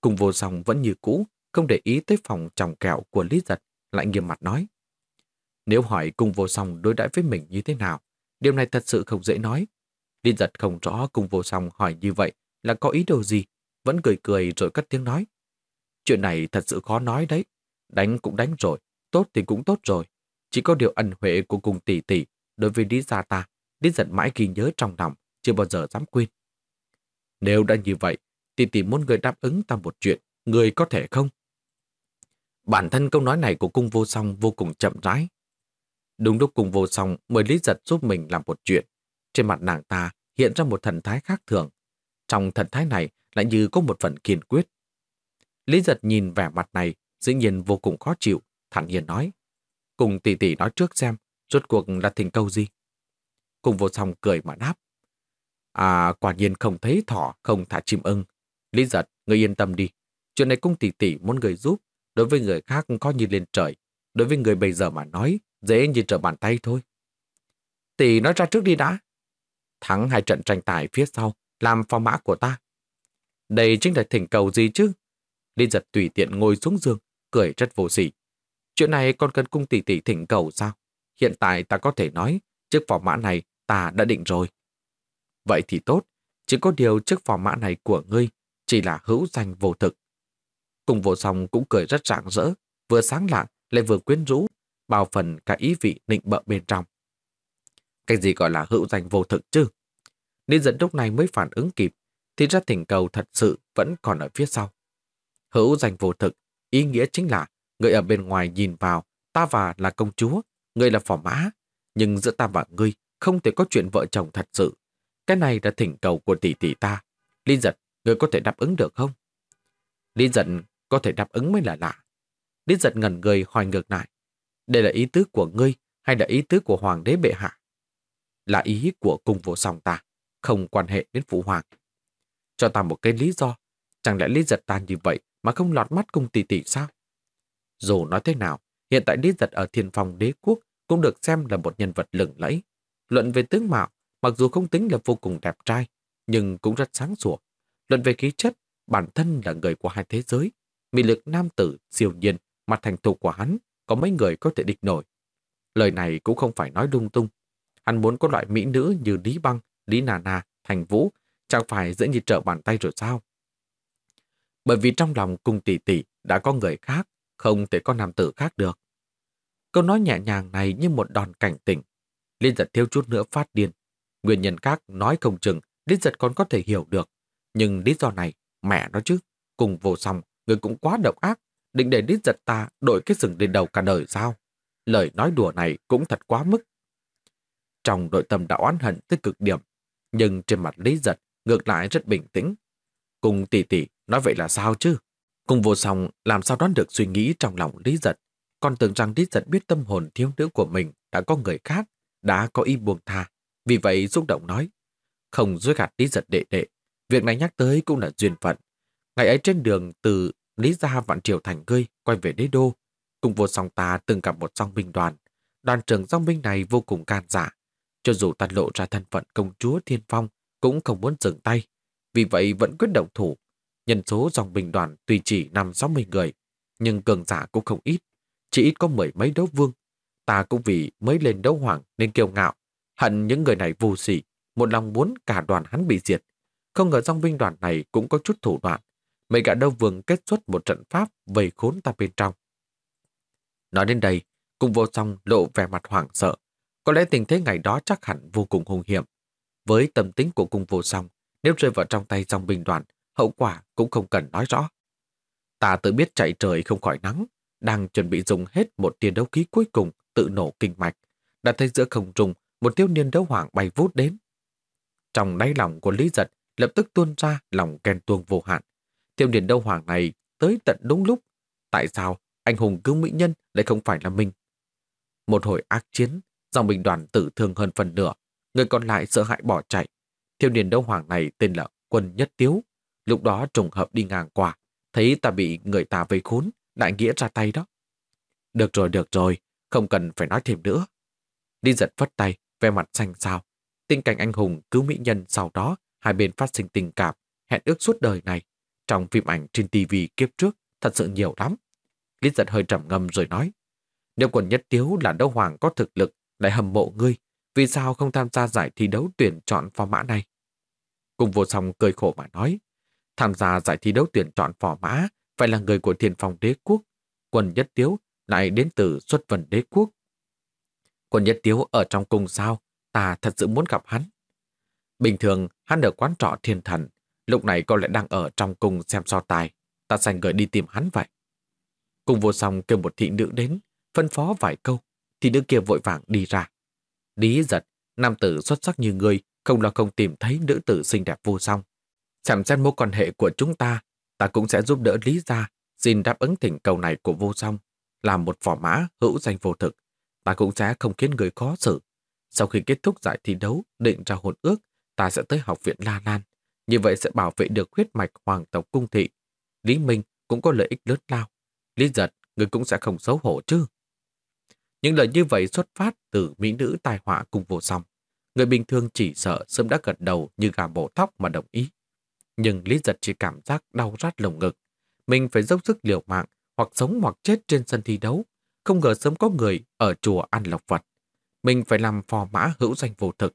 cung vô song vẫn như cũ, không để ý tới phòng tròng kẹo của Lý giật, lại nghiêm mặt nói. Nếu hỏi cung vô song đối đãi với mình như thế nào, điều này thật sự không dễ nói. Liên giật không rõ cung vô song hỏi như vậy là có ý đồ gì, vẫn cười cười rồi cất tiếng nói. Chuyện này thật sự khó nói đấy, đánh cũng đánh rồi, tốt thì cũng tốt rồi. Chỉ có điều ẩn huệ của cung tỷ tỷ đối với lý gia ta, Liên giật mãi ghi nhớ trong lòng, chưa bao giờ dám quên. Nếu đã như vậy, tỷ tỷ muốn người đáp ứng ta một chuyện, người có thể không? Bản thân câu nói này của cung vô song vô cùng chậm rãi, Đúng lúc cùng vô song mời Lý Giật giúp mình làm một chuyện. Trên mặt nàng ta hiện ra một thần thái khác thường. Trong thần thái này lại như có một phần kiên quyết. Lý Giật nhìn vẻ mặt này dĩ nhiên vô cùng khó chịu, thẳng nhiên nói. Cùng tỷ tỷ nói trước xem, rốt cuộc là thỉnh câu gì? Cùng vô song cười mà đáp. À, quả nhiên không thấy thỏ, không thả chim ưng. Lý giật, ngươi yên tâm đi. Chuyện này cung tỷ tỷ muốn người giúp, đối với người khác có như lên trời. Đối với người bây giờ mà nói, dễ như trở bàn tay thôi. Tỷ nói ra trước đi đã. Thắng hai trận tranh tài phía sau, làm phò mã của ta. Đây chính là thỉnh cầu gì chứ? Liên giật tùy tiện ngồi xuống giường, cười rất vô sỉ. Chuyện này còn cần cung tỷ tỷ thỉnh cầu sao? Hiện tại ta có thể nói, chiếc phò mã này ta đã định rồi. Vậy thì tốt, chỉ có điều chiếc phò mã này của ngươi chỉ là hữu danh vô thực. Cùng vô song cũng cười rất rạng rỡ, vừa sáng lạng lại vừa quyến rũ, bao phần cả ý vị nịnh bợ bên trong. Cái gì gọi là hữu danh vô thực chứ? Nên dẫn lúc này mới phản ứng kịp, thì ra thỉnh cầu thật sự vẫn còn ở phía sau. Hữu danh vô thực, ý nghĩa chính là người ở bên ngoài nhìn vào, ta và là công chúa, người là phỏ mã, nhưng giữa ta và ngươi không thể có chuyện vợ chồng thật sự. Cái này là thỉnh cầu của tỷ tỷ ta. Lý giật, người có thể đáp ứng được không? Lý giật có thể đáp ứng mới là lạ. Lý giật ngẩn người hoài ngược lại. Đây là ý tứ của ngươi hay là ý tứ của hoàng đế bệ hạ? Là ý của cung vô song ta, không quan hệ đến phụ hoàng. Cho ta một cái lý do, chẳng lẽ lý giật ta như vậy mà không lọt mắt cung tỷ tỷ sao? Dù nói thế nào, hiện tại lý giật ở thiên phòng đế quốc cũng được xem là một nhân vật lừng lẫy. Luận về tướng mạo, mặc dù không tính là vô cùng đẹp trai, nhưng cũng rất sáng sủa. Luận về khí chất, bản thân là người của hai thế giới, mị lực nam tử siêu nhiên, mặt thành thục của hắn có mấy người có thể địch nổi. Lời này cũng không phải nói lung tung. Hắn muốn có loại mỹ nữ như Lý Băng, Lý Nà Nà, Thành Vũ, chẳng phải dễ như trợ bàn tay rồi sao? Bởi vì trong lòng cung tỷ tỷ đã có người khác, không thể có nam tử khác được. Câu nói nhẹ nhàng này như một đòn cảnh tỉnh. Liên giật thiếu chút nữa phát điên. Nguyên nhân khác nói không chừng, Liên giật còn có thể hiểu được. Nhưng lý do này, mẹ nó chứ, cùng vô song, người cũng quá độc ác, định để đít giật ta đổi cái sừng lên đầu cả đời sao? Lời nói đùa này cũng thật quá mức. Trong đội tâm đã oán hận tới cực điểm, nhưng trên mặt lý giật ngược lại rất bình tĩnh. Cùng tỷ tỷ nói vậy là sao chứ? Cùng vô song làm sao đoán được suy nghĩ trong lòng lý giật. Còn tưởng rằng lý giật biết tâm hồn thiếu nữ của mình đã có người khác, đã có ý buông tha. Vì vậy xúc động nói, không dối gạt lý giật đệ đệ. Việc này nhắc tới cũng là duyên phận. Ngày ấy trên đường từ Lý gia vạn triều thành ngươi quay về đế đô, cùng vô song ta từng gặp một song binh đoàn. Đoàn trưởng song binh này vô cùng can giả. Dạ. Cho dù tàn lộ ra thân phận công chúa thiên phong, cũng không muốn dừng tay. Vì vậy vẫn quyết động thủ. Nhân số dòng binh đoàn tuy chỉ 5-60 người, nhưng cường giả cũng không ít. Chỉ ít có mười mấy đấu vương. Ta cũng vì mới lên đấu hoàng nên kiêu ngạo. Hận những người này vô sỉ, một lòng muốn cả đoàn hắn bị diệt. Không ngờ dòng binh đoàn này cũng có chút thủ đoạn, mấy gã đâu vương kết xuất một trận pháp vây khốn ta bên trong. Nói đến đây, cung vô song lộ vẻ mặt hoảng sợ. Có lẽ tình thế ngày đó chắc hẳn vô cùng hung hiểm. Với tâm tính của cung vô song, nếu rơi vào trong tay dòng bình đoàn, hậu quả cũng không cần nói rõ. Ta tự biết chạy trời không khỏi nắng, đang chuẩn bị dùng hết một tiền đấu khí cuối cùng tự nổ kinh mạch. Đã thấy giữa không trung một thiếu niên đấu hoàng bay vút đến. Trong đáy lòng của Lý Giật lập tức tuôn ra lòng ghen tuông vô hạn. Tiêu Điền đâu hoàng này tới tận đúng lúc. Tại sao anh hùng cứu mỹ nhân lại không phải là mình? Một hồi ác chiến, dòng bình đoàn tử thương hơn phần nửa. Người còn lại sợ hãi bỏ chạy. Tiêu Điền đâu hoàng này tên là Quân Nhất Tiếu. Lúc đó trùng hợp đi ngang qua, thấy ta bị người ta vây khốn, đại nghĩa ra tay đó. Được rồi, được rồi, không cần phải nói thêm nữa. Đi giật phất tay, ve mặt xanh sao? Tình cảnh anh hùng cứu mỹ nhân sau đó, hai bên phát sinh tình cảm, hẹn ước suốt đời này. Trong phim ảnh trên TV kiếp trước thật sự nhiều lắm. Lý giật hơi trầm ngâm rồi nói. Nếu quần nhất tiếu là đấu hoàng có thực lực lại hầm mộ ngươi, vì sao không tham gia giải thi đấu tuyển chọn phò mã này? Cùng vô song cười khổ mà nói. Tham gia giải thi đấu tuyển chọn phò mã phải là người của Thiên phòng đế quốc. Quần nhất tiếu lại đến từ xuất vần đế quốc. Quần nhất tiếu ở trong cung sao, ta thật sự muốn gặp hắn. Bình thường, hắn ở quán trọ thiên thần, Lúc này có lẽ đang ở trong cung xem so tài. Ta sành người đi tìm hắn vậy. cung vô song kêu một thị nữ đến, phân phó vài câu. thì nữ kia vội vàng đi ra. Lý giật, nam tử xuất sắc như người, không lo không tìm thấy nữ tử xinh đẹp vô song. Chẳng xét mối quan hệ của chúng ta, ta cũng sẽ giúp đỡ Lý ra, xin đáp ứng thỉnh cầu này của vô song, làm một phỏ mã hữu danh vô thực. Ta cũng sẽ không khiến người khó xử. Sau khi kết thúc giải thi đấu, định ra hồn ước, ta sẽ tới học viện La Lan, như vậy sẽ bảo vệ được huyết mạch hoàng tộc cung thị. Lý Minh cũng có lợi ích lớn lao. Lý giật, người cũng sẽ không xấu hổ chứ. Những lời như vậy xuất phát từ mỹ nữ tai họa cùng vô song. Người bình thường chỉ sợ sớm đã gật đầu như gà bổ tóc mà đồng ý. Nhưng Lý giật chỉ cảm giác đau rát lồng ngực. Mình phải dốc sức liều mạng hoặc sống hoặc chết trên sân thi đấu. Không ngờ sớm có người ở chùa ăn lộc vật. Mình phải làm phò mã hữu danh vô thực.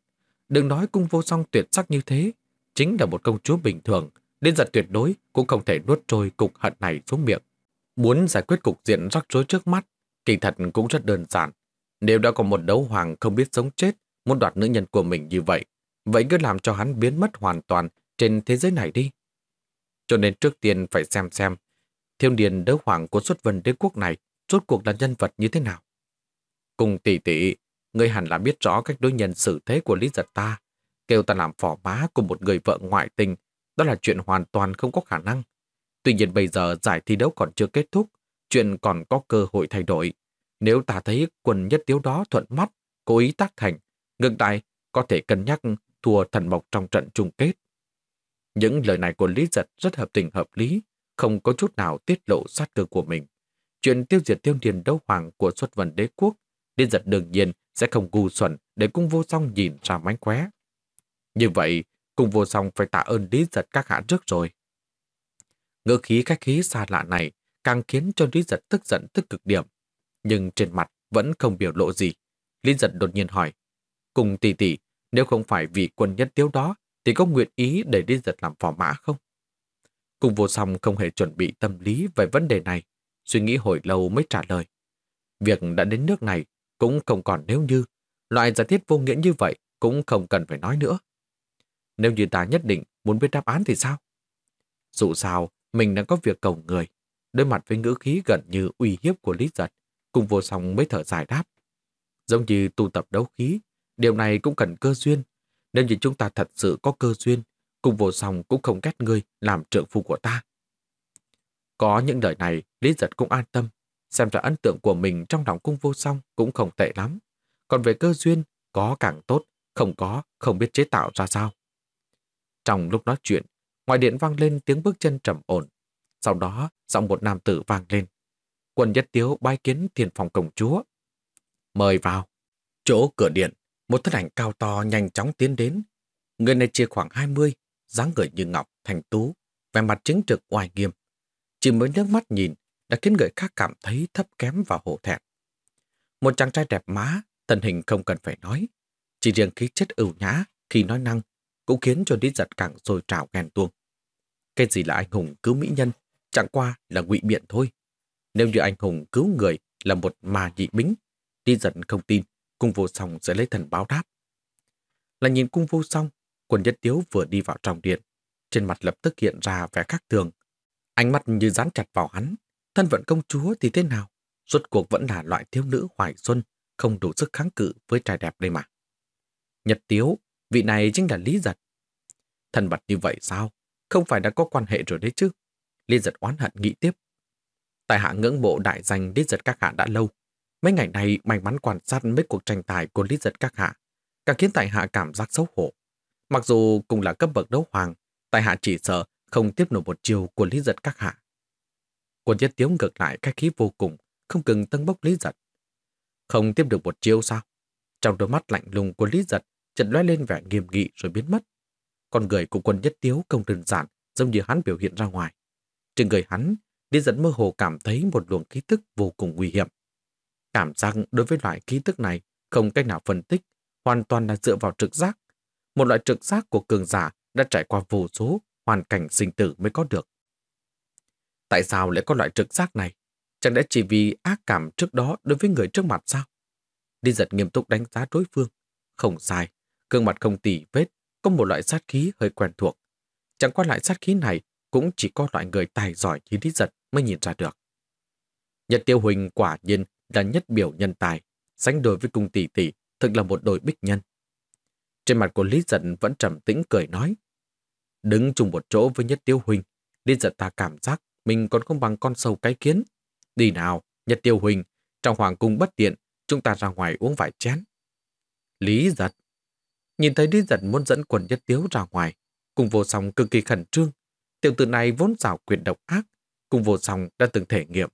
Đừng nói cung vô song tuyệt sắc như thế, chính là một công chúa bình thường, nên giật tuyệt đối cũng không thể nuốt trôi cục hận này xuống miệng. Muốn giải quyết cục diện rắc rối trước mắt, kỳ thật cũng rất đơn giản. Nếu đã có một đấu hoàng không biết sống chết, muốn đoạt nữ nhân của mình như vậy, vậy cứ làm cho hắn biến mất hoàn toàn trên thế giới này đi. Cho nên trước tiên phải xem xem, thiêu điền đấu hoàng của xuất vân đế quốc này rốt cuộc là nhân vật như thế nào. Cùng tỷ tỷ, người hẳn là biết rõ cách đối nhân xử thế của Lý Giật ta, kêu ta làm phỏ má của một người vợ ngoại tình, đó là chuyện hoàn toàn không có khả năng. Tuy nhiên bây giờ giải thi đấu còn chưa kết thúc, chuyện còn có cơ hội thay đổi. Nếu ta thấy quần nhất tiếu đó thuận mắt, cố ý tác thành, ngưng lại có thể cân nhắc thua thần mộc trong trận chung kết. Những lời này của Lý Giật rất hợp tình hợp lý, không có chút nào tiết lộ sát cơ của mình. Chuyện tiêu diệt tiêu điền đấu hoàng của xuất vần đế quốc, Lý Giật đương nhiên sẽ không gù xuẩn để cung vô song nhìn ra mánh khóe. Như vậy, cùng vô song phải tạ ơn Lý Giật các hạ trước rồi. Ngữ khí khách khí xa lạ này càng khiến cho Lý Giật tức giận tức cực điểm. Nhưng trên mặt vẫn không biểu lộ gì. Lý Giật đột nhiên hỏi, cùng tỷ tỷ, nếu không phải vì quân nhất tiếu đó, thì có nguyện ý để Lý Giật làm phò mã không? Cùng vô song không hề chuẩn bị tâm lý về vấn đề này, suy nghĩ hồi lâu mới trả lời. Việc đã đến nước này cũng không còn nếu như, loại giả thiết vô nghĩa như vậy cũng không cần phải nói nữa. Nếu như ta nhất định muốn biết đáp án thì sao? Dù sao, mình đang có việc cầu người. Đối mặt với ngữ khí gần như uy hiếp của Lý Giật, cùng vô song mới thở dài đáp. Giống như tu tập đấu khí, điều này cũng cần cơ duyên. Nếu như chúng ta thật sự có cơ duyên, cùng vô song cũng không ghét ngươi làm trượng phu của ta. Có những lời này, Lý Giật cũng an tâm. Xem ra ấn tượng của mình trong lòng cung vô song cũng không tệ lắm. Còn về cơ duyên, có càng tốt, không có, không biết chế tạo ra sao. Trong lúc nói chuyện, ngoài điện vang lên tiếng bước chân trầm ổn. Sau đó, giọng một nam tử vang lên. Quân nhất tiếu bái kiến thiền phòng công chúa. Mời vào. Chỗ cửa điện, một thân ảnh cao to nhanh chóng tiến đến. Người này chia khoảng 20, dáng người như ngọc, thành tú, vẻ mặt chính trực oai nghiêm. Chỉ mới nước mắt nhìn đã khiến người khác cảm thấy thấp kém và hổ thẹn. Một chàng trai đẹp má, thân hình không cần phải nói. Chỉ riêng khí chất ưu nhã khi nói năng cũng khiến cho đi Giật càng sôi trào ghen tuông. Cái gì là anh hùng cứu mỹ nhân, chẳng qua là ngụy biện thôi. Nếu như anh hùng cứu người là một mà nhị bính, đi Giật không tin, cung vô song sẽ lấy thần báo đáp. Là nhìn cung vô song, quần nhất tiếu vừa đi vào trong điện, trên mặt lập tức hiện ra vẻ khác thường. Ánh mắt như dán chặt vào hắn, thân vận công chúa thì thế nào? Rốt cuộc vẫn là loại thiếu nữ hoài xuân, không đủ sức kháng cự với trai đẹp đây mà. Nhật Tiếu vị này chính là Lý Giật. Thần bật như vậy sao? Không phải đã có quan hệ rồi đấy chứ? Lý Giật oán hận nghĩ tiếp. Tại hạ ngưỡng mộ đại danh Lý Giật các hạ đã lâu. Mấy ngày này may mắn quan sát mấy cuộc tranh tài của Lý Giật các hạ, càng khiến tại hạ cảm giác xấu hổ. Mặc dù cùng là cấp bậc đấu hoàng, tại hạ chỉ sợ không tiếp nổi một chiều của Lý Giật các hạ. Quân nhất tiếu ngược lại khách khí vô cùng, không ngừng tân bốc Lý Giật. Không tiếp được một chiêu sao? Trong đôi mắt lạnh lùng của Lý Giật trận loe lên vẻ nghiêm nghị rồi biến mất. Con người của quân nhất tiếu không đơn giản, giống như hắn biểu hiện ra ngoài. Trên người hắn, đi dẫn mơ hồ cảm thấy một luồng khí tức vô cùng nguy hiểm. Cảm giác đối với loại khí tức này không cách nào phân tích, hoàn toàn là dựa vào trực giác. Một loại trực giác của cường giả đã trải qua vô số hoàn cảnh sinh tử mới có được. Tại sao lại có loại trực giác này? Chẳng lẽ chỉ vì ác cảm trước đó đối với người trước mặt sao? Đi giật nghiêm túc đánh giá đối phương. Không sai, gương mặt không tỉ vết, có một loại sát khí hơi quen thuộc. Chẳng qua loại sát khí này cũng chỉ có loại người tài giỏi như lý giật mới nhìn ra được. Nhật Tiêu Huỳnh quả nhiên là nhất biểu nhân tài, sánh đối với cung tỷ tỷ, thực là một đội bích nhân. Trên mặt của Lý Giật vẫn trầm tĩnh cười nói. Đứng chung một chỗ với Nhất Tiêu Huỳnh, Lý Giật ta cảm giác mình còn không bằng con sâu cái kiến. Đi nào, Nhất Tiêu Huỳnh, trong hoàng cung bất tiện, chúng ta ra ngoài uống vài chén. Lý Giật Nhìn thấy đi Giật muốn dẫn quần nhất tiếu ra ngoài, cùng vô song cực kỳ khẩn trương. Tiểu tử này vốn xảo quyền độc ác, cùng vô song đã từng thể nghiệm.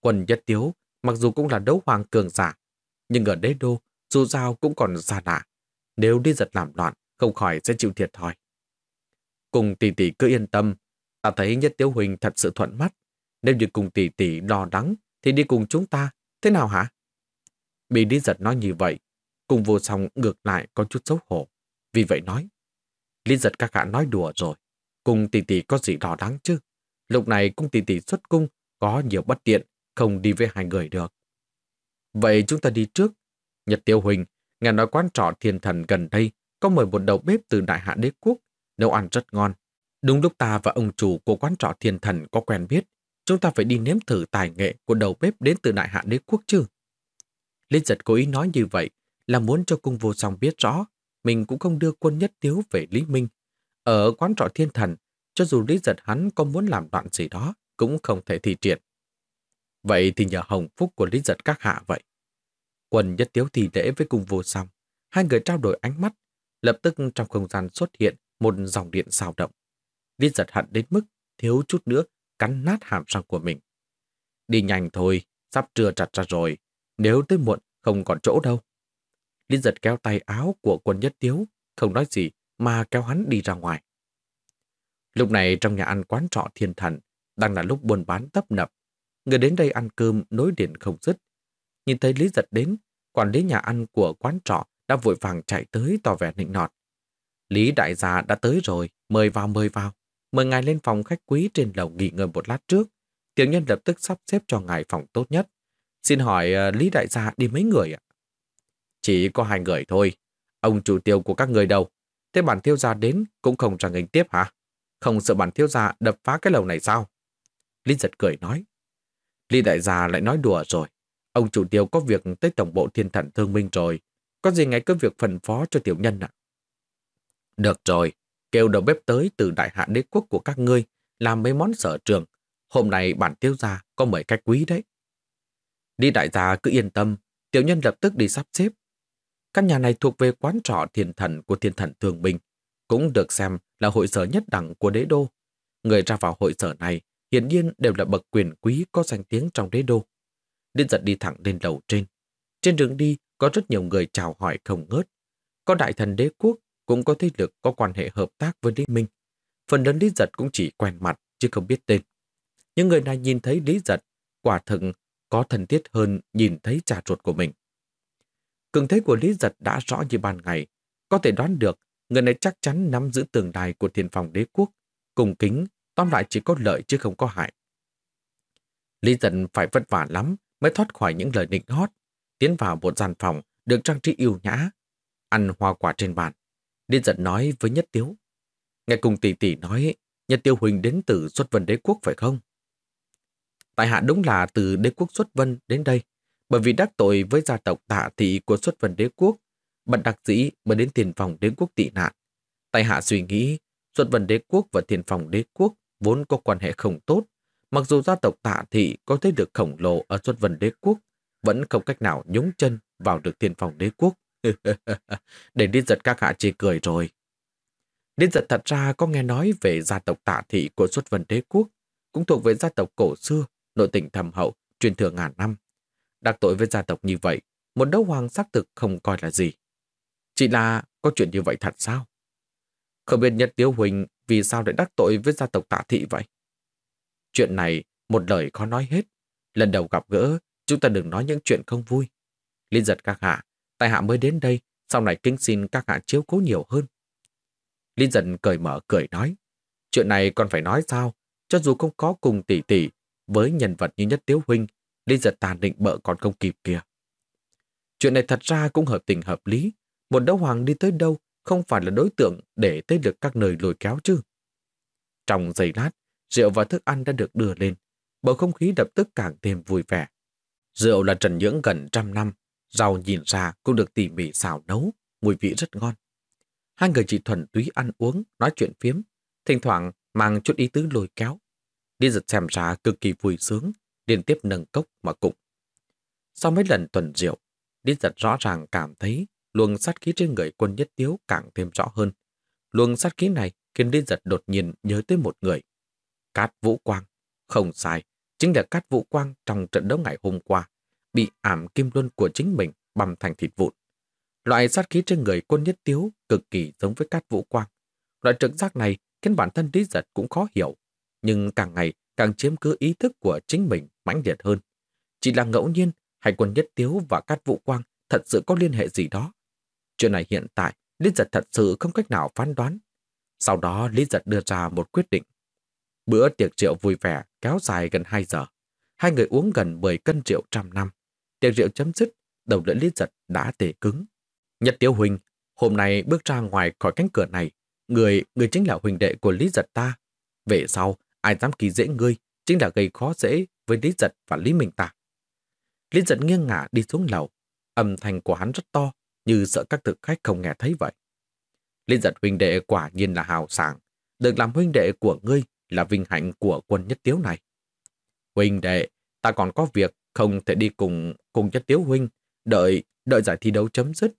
Quần nhất tiếu, mặc dù cũng là đấu hoàng cường giả, nhưng ở đế đô, dù sao cũng còn xa lạ. Nếu đi Giật làm loạn, không khỏi sẽ chịu thiệt thòi. Cùng tỷ tỷ cứ yên tâm, ta thấy nhất tiếu huynh thật sự thuận mắt. Nếu như cùng tỷ tỷ lo lắng, thì đi cùng chúng ta, thế nào hả? Bị đi Giật nói như vậy, Cùng vô song ngược lại có chút xấu hổ. Vì vậy nói, Lý giật các hạ nói đùa rồi. Cùng tỷ tỷ có gì đó đáng chứ. Lúc này cung tỷ tỷ xuất cung, có nhiều bất tiện, không đi với hai người được. Vậy chúng ta đi trước. Nhật Tiêu Huỳnh, nghe nói quán trọ thiên thần gần đây có mời một đầu bếp từ đại hạ đế quốc, nấu ăn rất ngon. Đúng lúc ta và ông chủ của quán trọ thiên thần có quen biết, chúng ta phải đi nếm thử tài nghệ của đầu bếp đến từ đại hạ đế quốc chứ. Linh giật cố ý nói như vậy là muốn cho cung vô song biết rõ mình cũng không đưa quân nhất tiếu về Lý Minh. Ở quán trọ thiên thần, cho dù Lý Giật hắn có muốn làm đoạn gì đó, cũng không thể thi triển. Vậy thì nhờ hồng phúc của Lý Giật các hạ vậy. Quân nhất tiếu thì lễ với cung vô song, hai người trao đổi ánh mắt, lập tức trong không gian xuất hiện một dòng điện xào động. Lý Giật hận đến mức thiếu chút nữa cắn nát hàm răng của mình. Đi nhanh thôi, sắp trưa chặt ra rồi, nếu tới muộn không còn chỗ đâu. Liên giật kéo tay áo của quân nhất tiếu, không nói gì mà kéo hắn đi ra ngoài. Lúc này trong nhà ăn quán trọ thiên thần, đang là lúc buôn bán tấp nập. Người đến đây ăn cơm nối điện không dứt. Nhìn thấy Lý giật đến, quản lý nhà ăn của quán trọ đã vội vàng chạy tới tỏ vẻ nịnh nọt. Lý đại gia đã tới rồi, mời vào mời vào. Mời ngài lên phòng khách quý trên lầu nghỉ ngơi một lát trước. Tiểu nhân lập tức sắp xếp cho ngài phòng tốt nhất. Xin hỏi ờ, Lý đại gia đi mấy người ạ? Chỉ có hai người thôi. Ông chủ tiêu của các người đâu? Thế bản thiếu gia đến cũng không trả nghênh tiếp hả? Không sợ bản thiếu gia đập phá cái lầu này sao? Lý giật cười nói. Lý đại gia lại nói đùa rồi. Ông chủ tiêu có việc tới tổng bộ thiên thần thương minh rồi. Có gì ngay cứ việc phần phó cho tiểu nhân ạ? Được rồi, kêu đầu bếp tới từ đại hạ đế quốc của các ngươi làm mấy món sở trường. Hôm nay bản tiêu gia có mời khách quý đấy. lý đại gia cứ yên tâm, tiểu nhân lập tức đi sắp xếp, Căn nhà này thuộc về quán trọ thiền thần của thiền thần Thường Bình, cũng được xem là hội sở nhất đẳng của đế đô. Người ra vào hội sở này hiển nhiên đều là bậc quyền quý có danh tiếng trong đế đô. Điên giật đi thẳng lên đầu trên. Trên đường đi có rất nhiều người chào hỏi không ngớt. Có đại thần đế quốc cũng có thế lực có quan hệ hợp tác với Lý Minh. Phần lớn Lý Giật cũng chỉ quen mặt chứ không biết tên. Những người này nhìn thấy Lý Giật quả thực có thần thiết hơn nhìn thấy trà ruột của mình. Cường thế của Lý Giật đã rõ như ban ngày. Có thể đoán được, người này chắc chắn nắm giữ tường đài của thiền phòng đế quốc. Cùng kính, tóm lại chỉ có lợi chứ không có hại. Lý Giật phải vất vả lắm mới thoát khỏi những lời nịnh hót. Tiến vào một gian phòng được trang trí yêu nhã, ăn hoa quả trên bàn. Lý Giật nói với Nhất Tiếu. Nghe cùng tỷ tỷ nói, Nhất Tiêu Huỳnh đến từ xuất vân đế quốc phải không? Tại hạ đúng là từ đế quốc xuất vân đến đây. Bởi vì đắc tội với gia tộc tạ thị của xuất vân đế quốc, bật đặc dĩ mới đến tiền phòng đế quốc tị nạn. Tài hạ suy nghĩ, xuất vân đế quốc và tiền phòng đế quốc vốn có quan hệ không tốt, mặc dù gia tộc tạ thị có thế được khổng lồ ở xuất vân đế quốc, vẫn không cách nào nhúng chân vào được tiền phòng đế quốc. Để đi giật các hạ chê cười rồi. Điên giật thật ra có nghe nói về gia tộc tạ thị của xuất vân đế quốc, cũng thuộc về gia tộc cổ xưa, nội tỉnh thầm hậu, truyền thừa ngàn năm. Đắc tội với gia tộc như vậy, một đấu hoàng xác thực không coi là gì. Chỉ là có chuyện như vậy thật sao? Không biết Nhất Tiếu Huỳnh vì sao lại đắc tội với gia tộc tạ thị vậy? Chuyện này một lời khó nói hết. Lần đầu gặp gỡ, chúng ta đừng nói những chuyện không vui. Liên giật các hạ, tại hạ mới đến đây, sau này kính xin các hạ chiếu cố nhiều hơn. Liên giật cởi mở cười nói, chuyện này còn phải nói sao? Cho dù không có cùng tỷ tỷ, với nhân vật như Nhất Tiếu Huynh Linh giật tàn định bợ còn không kịp kìa. Chuyện này thật ra cũng hợp tình hợp lý. Một đấu hoàng đi tới đâu không phải là đối tượng để tới được các nơi lôi kéo chứ. Trong giây lát, rượu và thức ăn đã được đưa lên. Bầu không khí đập tức càng thêm vui vẻ. Rượu là trần nhưỡng gần trăm năm. Rau nhìn ra cũng được tỉ mỉ xào nấu, mùi vị rất ngon. Hai người chỉ thuần túy ăn uống, nói chuyện phiếm. Thỉnh thoảng mang chút ý tứ lôi kéo. Đi giật xem ra cực kỳ vui sướng liên tiếp nâng cốc mà cụng. Sau mấy lần tuần rượu, Lý giật rõ ràng cảm thấy luồng sát khí trên người quân nhất tiếu càng thêm rõ hơn. Luồng sát khí này khiến Lý giật đột nhiên nhớ tới một người. Cát Vũ Quang. Không sai, chính là Cát Vũ Quang trong trận đấu ngày hôm qua, bị ảm kim luân của chính mình bằm thành thịt vụn. Loại sát khí trên người quân nhất tiếu cực kỳ giống với Cát Vũ Quang. Loại trực giác này khiến bản thân Lý giật cũng khó hiểu, nhưng càng ngày càng chiếm cứ ý thức của chính mình mãnh liệt hơn. Chỉ là ngẫu nhiên, hành quân nhất tiếu và cát vũ quang thật sự có liên hệ gì đó. Chuyện này hiện tại, Lý Giật thật sự không cách nào phán đoán. Sau đó, Lý Giật đưa ra một quyết định. Bữa tiệc rượu vui vẻ kéo dài gần 2 giờ. Hai người uống gần 10 cân rượu trăm năm. Tiệc rượu chấm dứt, đầu lưỡi Lý Giật đã tề cứng. Nhật Tiêu Huỳnh, hôm nay bước ra ngoài khỏi cánh cửa này, người, người chính là huỳnh đệ của Lý Giật ta. Về sau, ai dám kỳ dễ ngươi chính là gây khó dễ với Lý Giật và Lý Minh ta. Lý Giật nghiêng ngả đi xuống lầu, âm thanh của hắn rất to, như sợ các thực khách không nghe thấy vậy. Lý Giật huynh đệ quả nhiên là hào sảng, được làm huynh đệ của ngươi là vinh hạnh của quân nhất tiếu này. Huynh đệ, ta còn có việc không thể đi cùng cùng nhất tiếu huynh, đợi đợi giải thi đấu chấm dứt.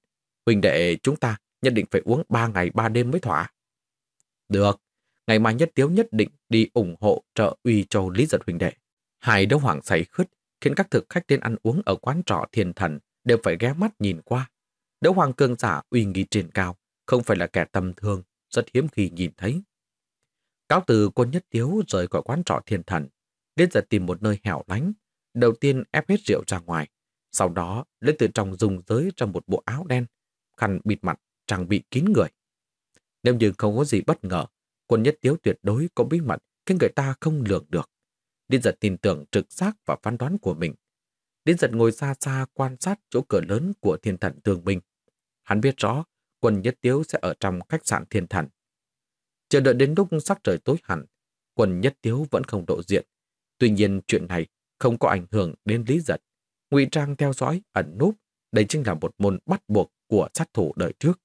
Huynh đệ chúng ta nhất định phải uống ba ngày ba đêm mới thỏa. Được, ngày mai nhất tiếu nhất định đi ủng hộ trợ uy cho Lý Giật Huỳnh Đệ. Hai đứa hoảng say khứt, khiến các thực khách đến ăn uống ở quán trọ thiên thần đều phải ghé mắt nhìn qua. Đỗ Hoàng Cương giả uy nghi trên cao, không phải là kẻ tầm thường, rất hiếm khi nhìn thấy. Cáo từ quân nhất tiếu rời khỏi quán trọ thiên thần, đến giờ tìm một nơi hẻo lánh, đầu tiên ép hết rượu ra ngoài, sau đó lấy từ trong dùng giới trong một bộ áo đen, khăn bịt mặt, trang bị kín người. Nếu như không có gì bất ngờ, quân nhất tiếu tuyệt đối có bí mật khiến người ta không lường được. Điên giật tin tưởng trực giác và phán đoán của mình. Điên giật ngồi xa xa quan sát chỗ cửa lớn của thiên thần tường minh. Hắn biết rõ quân nhất tiếu sẽ ở trong khách sạn thiên thần. Chờ đợi đến lúc sắc trời tối hẳn, quân nhất tiếu vẫn không độ diện. Tuy nhiên chuyện này không có ảnh hưởng đến lý giật. ngụy trang theo dõi, ẩn núp, đây chính là một môn bắt buộc của sát thủ đời trước.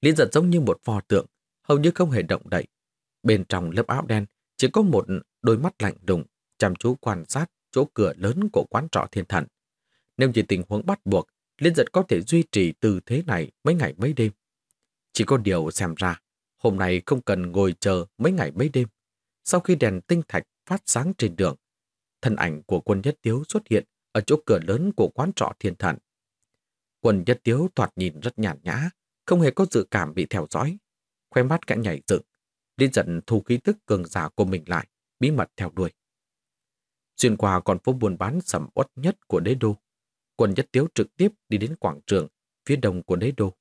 Lý giật giống như một pho tượng, hầu như không hề động đậy. Bên trong lớp áo đen chỉ có một đôi mắt lạnh lùng chăm chú quan sát chỗ cửa lớn của quán trọ thiên thần. Nếu như tình huống bắt buộc, Liên giật có thể duy trì tư thế này mấy ngày mấy đêm. Chỉ có điều xem ra, hôm nay không cần ngồi chờ mấy ngày mấy đêm. Sau khi đèn tinh thạch phát sáng trên đường, thân ảnh của quân nhất tiếu xuất hiện ở chỗ cửa lớn của quán trọ thiên thần. Quân nhất tiếu thoạt nhìn rất nhàn nhã, không hề có dự cảm bị theo dõi khóe mắt kẽ nhảy dựng, đến giận thu khí tức cường giả của mình lại, bí mật theo đuôi. Xuyên qua con phố buôn bán sầm uất nhất của đế đô, quân nhất tiếu trực tiếp đi đến quảng trường, phía đông của đế đô.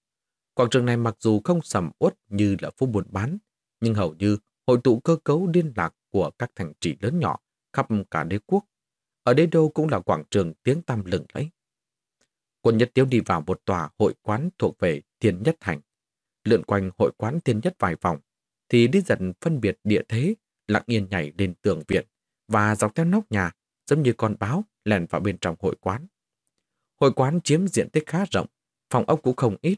Quảng trường này mặc dù không sầm uất như là phố buôn bán, nhưng hầu như hội tụ cơ cấu liên lạc của các thành trì lớn nhỏ khắp cả đế quốc. Ở đế đô cũng là quảng trường tiếng tăm lừng lẫy. Quân Nhất Tiếu đi vào một tòa hội quán thuộc về Thiên Nhất Thành lượn quanh hội quán thiên nhất vài vòng, thì đi dần phân biệt địa thế, lặng yên nhảy lên tường viện và dọc theo nóc nhà, giống như con báo lèn vào bên trong hội quán. Hội quán chiếm diện tích khá rộng, phòng ốc cũng không ít,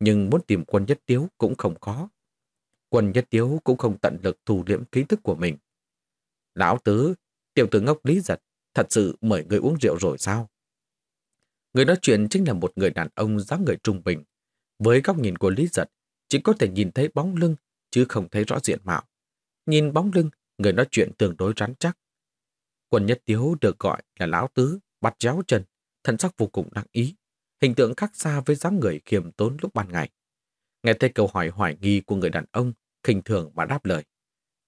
nhưng muốn tìm quân nhất tiếu cũng không khó. Quân nhất tiếu cũng không tận lực thù liễm ký thức của mình. Lão tứ, tiểu tử ngốc lý giật, thật sự mời người uống rượu rồi sao? Người nói chuyện chính là một người đàn ông dáng người trung bình. Với góc nhìn của Lý Giật, chỉ có thể nhìn thấy bóng lưng, chứ không thấy rõ diện mạo. Nhìn bóng lưng, người nói chuyện tương đối rắn chắc. quần Nhất Tiếu được gọi là Lão Tứ, bắt giáo chân, thân sắc vô cùng đáng ý, hình tượng khác xa với dáng người khiêm tốn lúc ban ngày. Nghe thấy câu hỏi hoài nghi của người đàn ông, khinh thường mà đáp lời.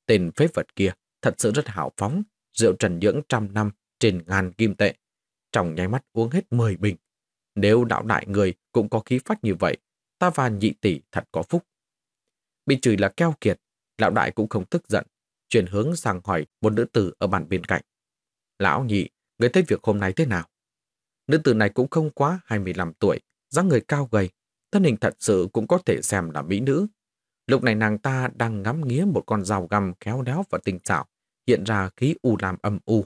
Tên phế vật kia thật sự rất hào phóng, rượu trần dưỡng trăm năm trên ngàn kim tệ. Trong nháy mắt uống hết mười bình. Nếu đạo đại người cũng có khí phách như vậy, ta và nhị tỷ thật có phúc. Bị chửi là keo kiệt, lão đại cũng không tức giận, chuyển hướng sang hỏi một nữ tử ở bàn bên cạnh. Lão nhị, người thấy việc hôm nay thế nào? Nữ tử này cũng không quá 25 tuổi, dáng người cao gầy, thân hình thật sự cũng có thể xem là mỹ nữ. Lúc này nàng ta đang ngắm nghía một con rào găm khéo léo và tinh xảo, hiện ra khí u làm âm u.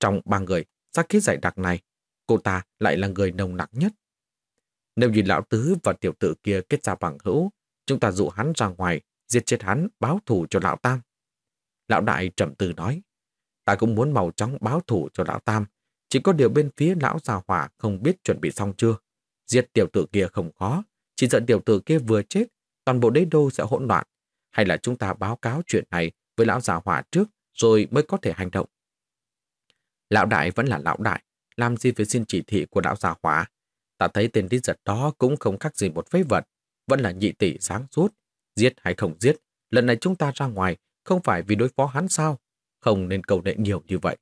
Trong ba người, sát khí giải đặc này, cô ta lại là người nồng nặng nhất, nếu như lão tứ và tiểu tử kia kết ra bằng hữu, chúng ta dụ hắn ra ngoài, giết chết hắn, báo thù cho lão tam. Lão đại trầm tư nói, ta cũng muốn màu chóng báo thù cho lão tam, chỉ có điều bên phía lão già hỏa không biết chuẩn bị xong chưa. Giết tiểu tử kia không khó, chỉ giận tiểu tử kia vừa chết, toàn bộ đế đô sẽ hỗn loạn. Hay là chúng ta báo cáo chuyện này với lão già hỏa trước rồi mới có thể hành động. Lão đại vẫn là lão đại, làm gì phải xin chỉ thị của lão già hỏa Ta thấy tên lý giật đó cũng không khác gì một phế vật, vẫn là nhị tỷ sáng suốt. Giết hay không giết, lần này chúng ta ra ngoài không phải vì đối phó hắn sao, không nên cầu nệ nhiều như vậy.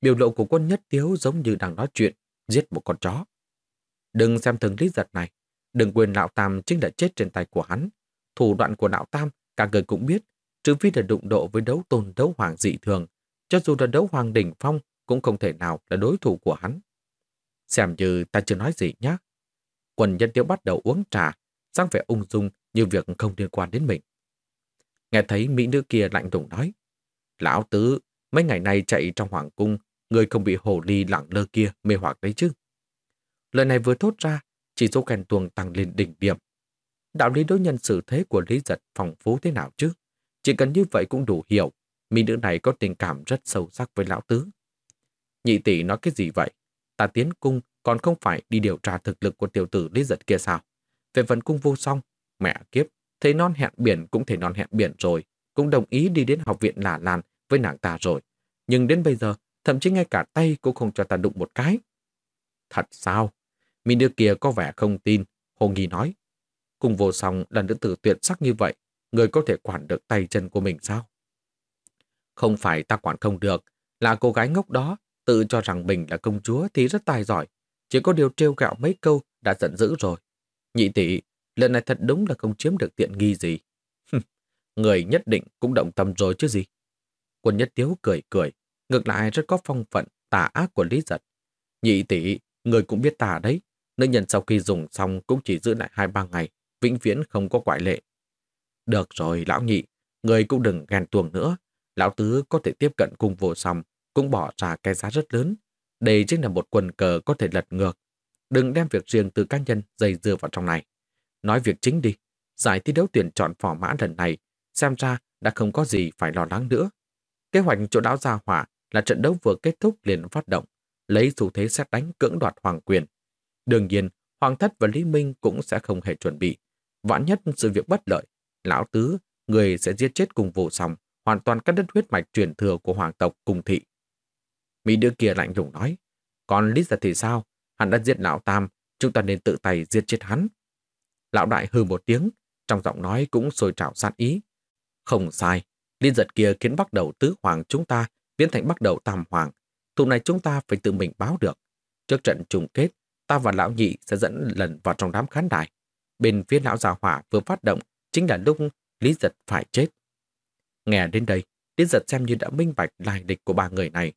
Biểu lộ của quân nhất tiếu giống như đang nói chuyện, giết một con chó. Đừng xem thường lý giật này, đừng quên lão tam chính là chết trên tay của hắn. Thủ đoạn của lão tam, cả người cũng biết, trừ phi là đụng độ với đấu tôn đấu hoàng dị thường, cho dù là đấu hoàng đỉnh phong cũng không thể nào là đối thủ của hắn xem như ta chưa nói gì nhá. Quần nhân tiêu bắt đầu uống trà, sang vẻ ung dung như việc không liên quan đến mình. Nghe thấy mỹ nữ kia lạnh lùng nói, Lão Tứ, mấy ngày nay chạy trong hoàng cung, người không bị hồ ly lẳng lơ kia mê hoặc đấy chứ. Lời này vừa thốt ra, chỉ số khen tuồng tăng lên đỉnh điểm. Đạo lý đối nhân xử thế của Lý Giật phong phú thế nào chứ? Chỉ cần như vậy cũng đủ hiểu, mỹ nữ này có tình cảm rất sâu sắc với lão tứ. Nhị tỷ nói cái gì vậy? ta tiến cung còn không phải đi điều tra thực lực của tiểu tử lý giật kia sao? Về vấn cung vô song, mẹ kiếp, thấy non hẹn biển cũng thể non hẹn biển rồi, cũng đồng ý đi đến học viện lả làn với nàng ta rồi. Nhưng đến bây giờ, thậm chí ngay cả tay cũng không cho ta đụng một cái. Thật sao? Mình đứa kia có vẻ không tin, Hồ Nghi nói. Cung vô song là nữ tử tuyệt sắc như vậy, người có thể quản được tay chân của mình sao? Không phải ta quản không được, là cô gái ngốc đó tự cho rằng mình là công chúa thì rất tài giỏi, chỉ có điều trêu gạo mấy câu đã giận dữ rồi. Nhị tỷ, lần này thật đúng là không chiếm được tiện nghi gì. Người nhất định cũng động tâm rồi chứ gì. Quân nhất tiếu cười cười, ngược lại rất có phong phận, tà ác của Lý Giật. Nhị tỷ, người cũng biết tà đấy, nữ nhân sau khi dùng xong cũng chỉ giữ lại hai ba ngày, vĩnh viễn không có ngoại lệ. Được rồi, lão nhị, người cũng đừng ghen tuồng nữa. Lão tứ có thể tiếp cận cùng vô xong cũng bỏ ra cái giá rất lớn. Đây chính là một quần cờ có thể lật ngược. Đừng đem việc riêng từ cá nhân dày dưa vào trong này. Nói việc chính đi. Giải thi đấu tuyển chọn phỏ mã lần này xem ra đã không có gì phải lo lắng nữa. Kế hoạch chỗ đáo gia hỏa là trận đấu vừa kết thúc liền phát động, lấy xu thế xét đánh cưỡng đoạt hoàng quyền. Đương nhiên, Hoàng Thất và Lý Minh cũng sẽ không hề chuẩn bị. Vạn nhất sự việc bất lợi, Lão Tứ, người sẽ giết chết cùng vụ sòng, hoàn toàn cắt đứt huyết mạch truyền thừa của hoàng tộc cùng thị. Mỹ đứa kia lạnh lùng nói. Còn lý giật thì sao? Hắn đã giết lão Tam, chúng ta nên tự tay giết chết hắn. Lão đại hư một tiếng, trong giọng nói cũng sôi trào sát ý. Không sai, lý giật kia khiến bắt đầu tứ hoàng chúng ta biến thành bắt đầu tam hoàng. Thù này chúng ta phải tự mình báo được. Trước trận chung kết, ta và lão nhị sẽ dẫn lần vào trong đám khán đài. Bên phía lão già hỏa vừa phát động chính là lúc Lý giật phải chết. Nghe đến đây, Lý giật xem như đã minh bạch lai lịch của ba người này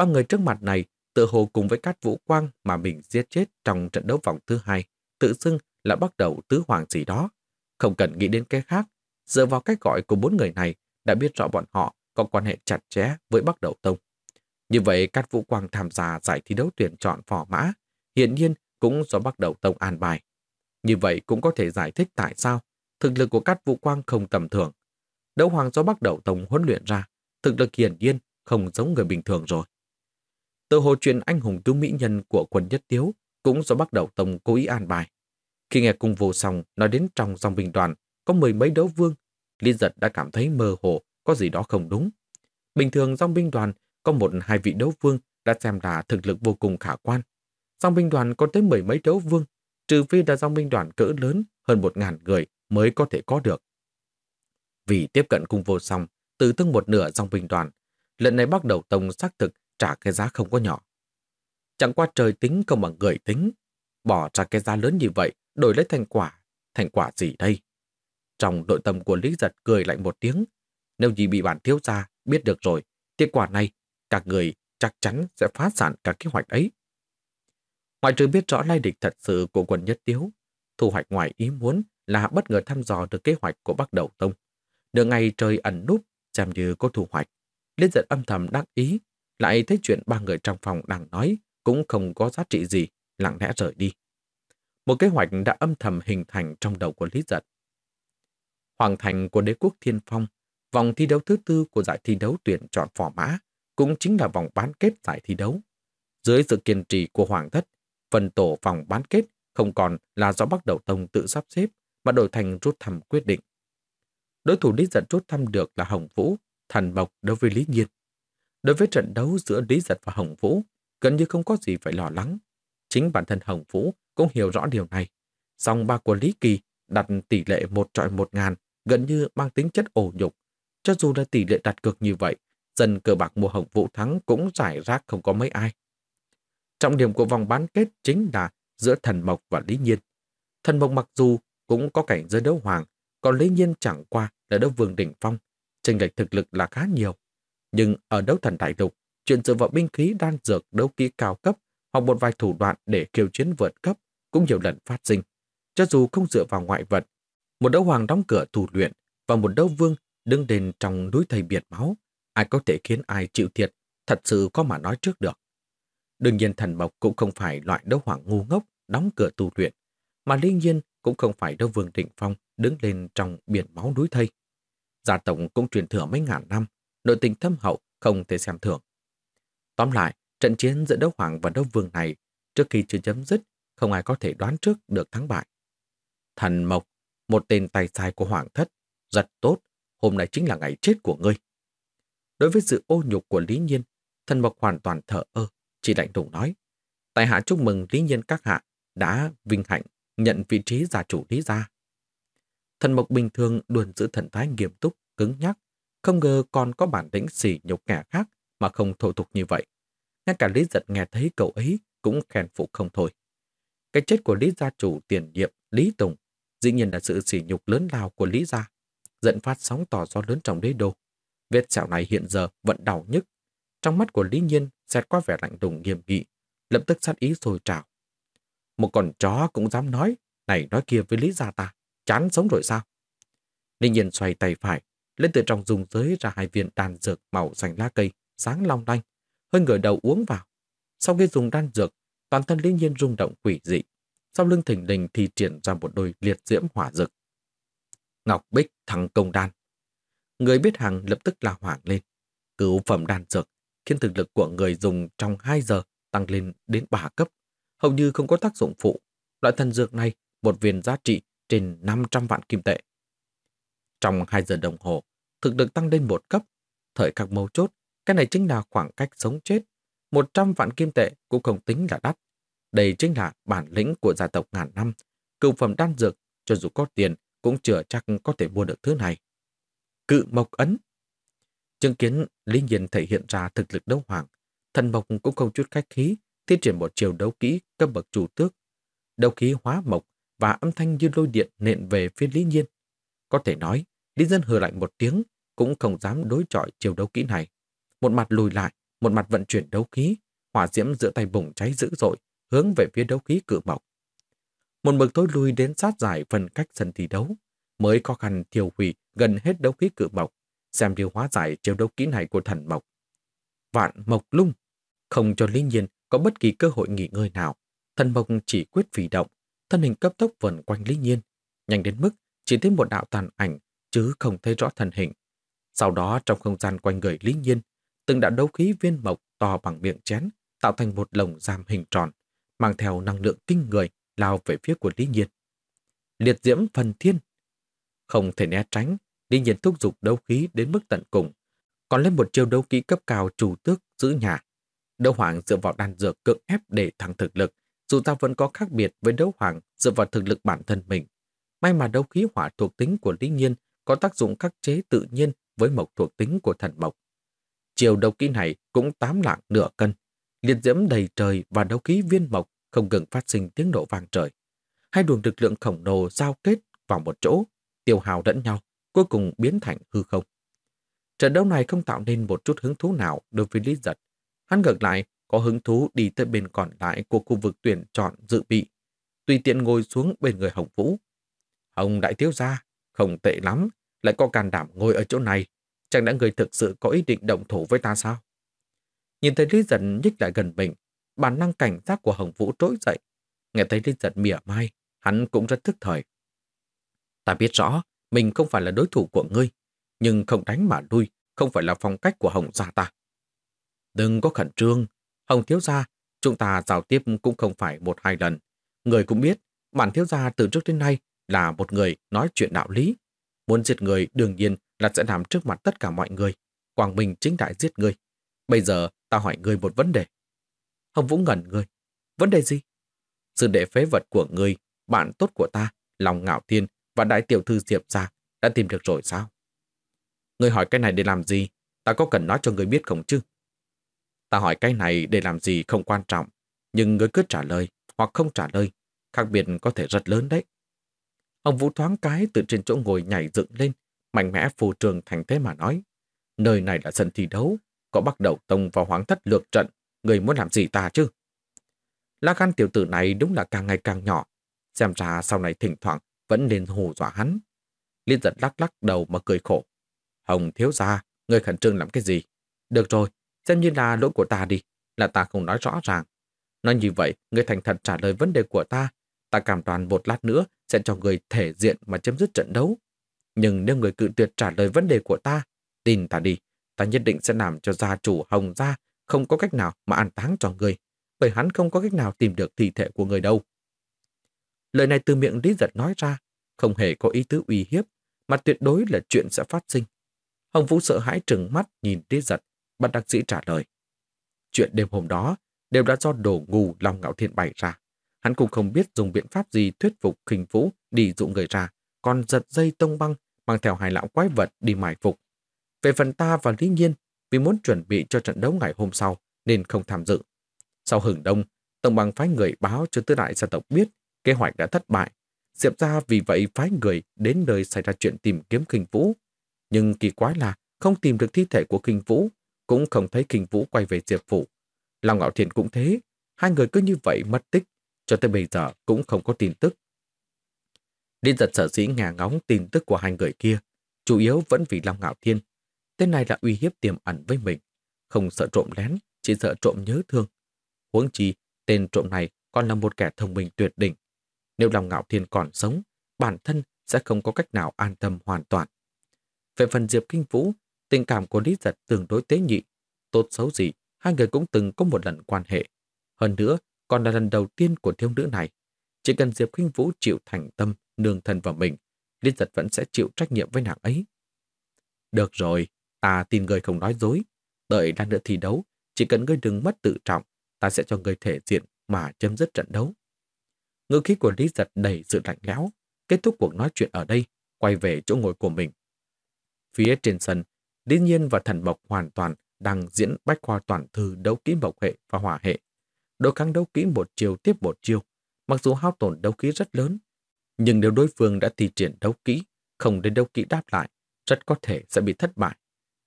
ba người trước mặt này tự hồ cùng với Cát Vũ Quang mà mình giết chết trong trận đấu vòng thứ hai, tự xưng là bắt đầu tứ hoàng gì đó. Không cần nghĩ đến cái khác, dựa vào cách gọi của bốn người này đã biết rõ bọn họ có quan hệ chặt chẽ với bắt Đầu Tông. Như vậy, Cát Vũ Quang tham gia giải thi đấu tuyển chọn phò mã, hiện nhiên cũng do bắt Đầu Tông an bài. Như vậy cũng có thể giải thích tại sao thực lực của Cát Vũ Quang không tầm thường. Đấu hoàng do bắt Đầu Tông huấn luyện ra, thực lực hiển nhiên không giống người bình thường rồi. Tự hồ chuyện anh hùng cứu mỹ nhân của quần nhất tiếu cũng do bắt đầu tông cố ý an bài. Khi nghe cung vô song nói đến trong dòng bình đoàn có mười mấy đấu vương, liên Giật đã cảm thấy mơ hồ có gì đó không đúng. Bình thường dòng binh đoàn có một hai vị đấu vương đã xem là thực lực vô cùng khả quan. Dòng binh đoàn có tới mười mấy đấu vương, trừ phi là dòng binh đoàn cỡ lớn hơn một ngàn người mới có thể có được. Vì tiếp cận cung vô song, từ thương một nửa dòng binh đoàn, lần này bắt đầu tông xác thực trả cái giá không có nhỏ. Chẳng qua trời tính không bằng người tính, bỏ ra cái giá lớn như vậy đổi lấy thành quả, thành quả gì đây? Trong nội tâm của Lý Giật cười lạnh một tiếng, nếu gì bị bản thiếu gia biết được rồi, kết quả này các người chắc chắn sẽ phá sản cả kế hoạch ấy. Ngoại trừ biết rõ lai địch thật sự của quần nhất tiếu, thu hoạch ngoài ý muốn là bất ngờ thăm dò được kế hoạch của Bắc Đầu Tông. Nửa ngày trời ẩn núp, xem như có thu hoạch. Liên giật âm thầm đắc ý lại thấy chuyện ba người trong phòng đang nói cũng không có giá trị gì, lặng lẽ rời đi. Một kế hoạch đã âm thầm hình thành trong đầu của Lý Giật. Hoàng thành của đế quốc Thiên Phong, vòng thi đấu thứ tư của giải thi đấu tuyển chọn phò mã, cũng chính là vòng bán kết giải thi đấu. Dưới sự kiên trì của Hoàng thất, phần tổ vòng bán kết không còn là do bắt Đầu Tông tự sắp xếp mà đổi thành rút thăm quyết định. Đối thủ Lý Giật rút thăm được là Hồng Vũ, thành bộc đối với Lý Nhiên. Đối với trận đấu giữa Lý Giật và Hồng Vũ, gần như không có gì phải lo lắng. Chính bản thân Hồng Vũ cũng hiểu rõ điều này. Song ba của Lý Kỳ đặt tỷ lệ một trọi một ngàn gần như mang tính chất ổ nhục. Cho dù là tỷ lệ đặt cược như vậy, dần cờ bạc mùa Hồng Vũ thắng cũng giải rác không có mấy ai. Trọng điểm của vòng bán kết chính là giữa Thần Mộc và Lý Nhiên. Thần Mộc mặc dù cũng có cảnh giới đấu hoàng, còn Lý Nhiên chẳng qua là đấu vương đỉnh phong, chênh lệch thực lực là khá nhiều. Nhưng ở đấu thần đại lục, chuyện dựa vào binh khí đan dược đấu kỹ cao cấp hoặc một vài thủ đoạn để kiêu chiến vượt cấp cũng nhiều lần phát sinh. Cho dù không dựa vào ngoại vật, một đấu hoàng đóng cửa thủ luyện và một đấu vương đứng đền trong núi thầy biệt máu, ai có thể khiến ai chịu thiệt, thật sự có mà nói trước được. Đương nhiên thần mộc cũng không phải loại đấu hoàng ngu ngốc đóng cửa tu luyện, mà đương nhiên cũng không phải đấu vương định phong đứng lên trong biển máu núi thây. Gia tổng cũng truyền thừa mấy ngàn năm, nội tình thâm hậu không thể xem thường. Tóm lại, trận chiến giữa Đấu Hoàng và Đấu Vương này trước khi chưa chấm dứt, không ai có thể đoán trước được thắng bại. Thần Mộc, một tên tay sai của Hoàng Thất, giật tốt, hôm nay chính là ngày chết của ngươi. Đối với sự ô nhục của Lý Nhiên, Thần Mộc hoàn toàn thở ơ, chỉ lạnh lùng nói. Tài hạ chúc mừng Lý Nhiên các hạ đã vinh hạnh nhận vị trí gia chủ Lý gia. Thần Mộc bình thường luôn giữ thần thái nghiêm túc, cứng nhắc, không ngờ còn có bản lĩnh sỉ nhục kẻ khác mà không thổ tục như vậy. Ngay cả Lý Giật nghe thấy cậu ấy cũng khen phụ không thôi. Cái chết của Lý gia chủ tiền nhiệm Lý Tùng dĩ nhiên là sự sỉ nhục lớn lao của Lý gia, giận phát sóng tỏ gió lớn trong đế đô. Vết sẹo này hiện giờ vẫn đau nhức. Trong mắt của Lý Nhiên xẹt qua vẻ lạnh lùng nghiêm nghị, lập tức sát ý sôi trào. Một con chó cũng dám nói, này nói kia với Lý gia ta, chán sống rồi sao? Lý Nhiên xoay tay phải, lên từ trong dùng giới ra hai viên đan dược màu xanh lá cây, sáng long lanh, hơi ngửa đầu uống vào. Sau khi dùng đan dược, toàn thân lý nhiên rung động quỷ dị. Sau lưng thỉnh đình thì triển ra một đôi liệt diễm hỏa dực. Ngọc Bích thắng công đan. Người biết hàng lập tức là hoảng lên. Cứu phẩm đan dược khiến thực lực của người dùng trong 2 giờ tăng lên đến 3 cấp. Hầu như không có tác dụng phụ. Loại thần dược này một viên giá trị trên 500 vạn kim tệ. Trong 2 giờ đồng hồ, thực được tăng lên một cấp. Thời khắc mấu chốt, cái này chính là khoảng cách sống chết. Một trăm vạn kim tệ cũng không tính là đắt. Đây chính là bản lĩnh của gia tộc ngàn năm. Cựu phẩm đan dược, cho dù có tiền, cũng chưa chắc có thể mua được thứ này. Cự mộc ấn Chứng kiến Lý Nhiên thể hiện ra thực lực đấu hoàng, thần mộc cũng không chút khách khí, thi triển một chiều đấu kỹ cấp bậc chủ tước. Đấu khí hóa mộc và âm thanh như lôi điện nện về phía Lý Nhiên. Có thể nói, Lý dân hừ lạnh một tiếng, cũng không dám đối chọi chiều đấu kỹ này. Một mặt lùi lại, một mặt vận chuyển đấu khí, hỏa diễm giữa tay bùng cháy dữ dội, hướng về phía đấu khí cự mộc. Một mực tối lui đến sát giải phần cách sân thi đấu, mới khó khăn thiêu hủy gần hết đấu khí cự mộc, xem điều hóa giải chiều đấu kỹ này của thần mộc. Vạn mộc lung, không cho lý nhiên có bất kỳ cơ hội nghỉ ngơi nào. Thần mộc chỉ quyết vì động, thân hình cấp tốc vần quanh lý nhiên, nhanh đến mức chỉ thấy một đạo tàn ảnh chứ không thấy rõ thân hình. Sau đó trong không gian quanh người Lý Nhiên, từng đã đấu khí viên mộc to bằng miệng chén, tạo thành một lồng giam hình tròn, mang theo năng lượng kinh người lao về phía của Lý Nhiên. Liệt diễm phần thiên. Không thể né tránh, Lý Nhiên thúc giục đấu khí đến mức tận cùng, còn lên một chiêu đấu khí cấp cao chủ tước giữ nhà. Đấu hoàng dựa vào đàn dược cưỡng ép để thăng thực lực, dù ta vẫn có khác biệt với đấu hoàng dựa vào thực lực bản thân mình. May mà đấu khí hỏa thuộc tính của Lý Nhiên có tác dụng khắc chế tự nhiên với mộc thuộc tính của thần mộc. Chiều đầu kỹ này cũng tám lạng nửa cân, liệt diễm đầy trời và đấu khí viên mộc không ngừng phát sinh tiếng nổ vang trời. Hai luồng lực lượng khổng lồ giao kết vào một chỗ, tiêu hào lẫn nhau, cuối cùng biến thành hư không. Trận đấu này không tạo nên một chút hứng thú nào đối với Lý Giật. Hắn ngược lại, có hứng thú đi tới bên còn lại của khu vực tuyển chọn dự bị, tùy tiện ngồi xuống bên người Hồng Vũ. Hồng đại thiếu gia, không tệ lắm, lại có can đảm ngồi ở chỗ này. Chẳng lẽ người thực sự có ý định động thủ với ta sao? Nhìn thấy Lý Giật nhích lại gần mình, bản năng cảnh giác của Hồng Vũ trỗi dậy. Nghe thấy Lý Giật mỉa mai, hắn cũng rất thức thời. Ta biết rõ, mình không phải là đối thủ của ngươi, nhưng không đánh mà lui, không phải là phong cách của Hồng gia ta. Đừng có khẩn trương, Hồng thiếu gia, chúng ta giao tiếp cũng không phải một hai lần. Người cũng biết, bản thiếu gia từ trước đến nay là một người nói chuyện đạo lý. Muốn giết người đương nhiên là sẽ làm trước mặt tất cả mọi người. Quảng minh chính đại giết người. Bây giờ ta hỏi người một vấn đề. Hồng Vũ ngẩn người. Vấn đề gì? sự đệ phế vật của người bạn tốt của ta, lòng ngạo thiên và đại tiểu thư Diệp gia đã tìm được rồi sao? người hỏi cái này để làm gì? Ta có cần nói cho người biết không chứ? Ta hỏi cái này để làm gì không quan trọng, nhưng người cứ trả lời hoặc không trả lời, khác biệt có thể rất lớn đấy. Ông Vũ thoáng cái từ trên chỗ ngồi nhảy dựng lên, mạnh mẽ phù trường thành thế mà nói. Nơi này là sân thi đấu, có bắt đầu tông vào hoáng thất lược trận, người muốn làm gì ta chứ? Lá gan tiểu tử này đúng là càng ngày càng nhỏ, xem ra sau này thỉnh thoảng vẫn nên hù dọa hắn. Liên giật lắc lắc đầu mà cười khổ. Hồng thiếu ra, người khẩn trương làm cái gì? Được rồi, xem như là lỗi của ta đi, là ta không nói rõ ràng. Nói như vậy, người thành thật trả lời vấn đề của ta. Ta cảm toàn một lát nữa sẽ cho người thể diện mà chấm dứt trận đấu. Nhưng nếu người cự tuyệt trả lời vấn đề của ta, tin ta đi, ta nhất định sẽ làm cho gia chủ Hồng Gia không có cách nào mà an táng cho người, bởi hắn không có cách nào tìm được thi thể của người đâu. Lời này từ miệng Lý Giật nói ra, không hề có ý tứ uy hiếp, mà tuyệt đối là chuyện sẽ phát sinh. Hồng Vũ sợ hãi trừng mắt nhìn Lý Giật, bắt đặc sĩ trả lời. Chuyện đêm hôm đó đều đã do đồ ngu lòng ngạo thiên bày ra. Hắn cũng không biết dùng biện pháp gì thuyết phục khinh vũ đi dụ người ra, còn giật dây tông băng mang theo hai lão quái vật đi mải phục. Về phần ta và Lý Nhiên, vì muốn chuẩn bị cho trận đấu ngày hôm sau nên không tham dự. Sau hưởng đông, Tông băng phái người báo cho tứ đại gia tộc biết kế hoạch đã thất bại. Diệp ra vì vậy phái người đến nơi xảy ra chuyện tìm kiếm kinh vũ. Nhưng kỳ quái là không tìm được thi thể của kinh vũ, cũng không thấy kinh vũ quay về Diệp phủ. Lòng ngạo thiền cũng thế, hai người cứ như vậy mất tích cho tới bây giờ cũng không có tin tức. Điên giật sở dĩ ngả ngóng tin tức của hai người kia, chủ yếu vẫn vì Long Ngạo Thiên. Tên này là uy hiếp tiềm ẩn với mình, không sợ trộm lén, chỉ sợ trộm nhớ thương. Huống chi, tên trộm này còn là một kẻ thông minh tuyệt đỉnh. Nếu Long Ngạo Thiên còn sống, bản thân sẽ không có cách nào an tâm hoàn toàn. Về phần Diệp Kinh Vũ, tình cảm của Lý Giật tương đối tế nhị. Tốt xấu gì, hai người cũng từng có một lần quan hệ. Hơn nữa, còn là lần đầu tiên của thiếu nữ này. Chỉ cần Diệp Khinh Vũ chịu thành tâm, nương thần vào mình, Liên Giật vẫn sẽ chịu trách nhiệm với nàng ấy. Được rồi, ta tin người không nói dối. Đợi đang nữa thi đấu, chỉ cần ngươi đừng mất tự trọng, ta sẽ cho ngươi thể diện mà chấm dứt trận đấu. Ngữ khí của Lý Giật đầy sự lạnh lẽo, kết thúc cuộc nói chuyện ở đây, quay về chỗ ngồi của mình. Phía trên sân, Lý Nhiên và Thần Mộc hoàn toàn đang diễn bách khoa toàn thư đấu kỹ mộc hệ và hỏa hệ đối kháng đấu kỹ một chiều tiếp một chiều. Mặc dù hao tổn đấu khí rất lớn, nhưng nếu đối phương đã thi triển đấu kỹ, không đến đấu kỹ đáp lại, rất có thể sẽ bị thất bại.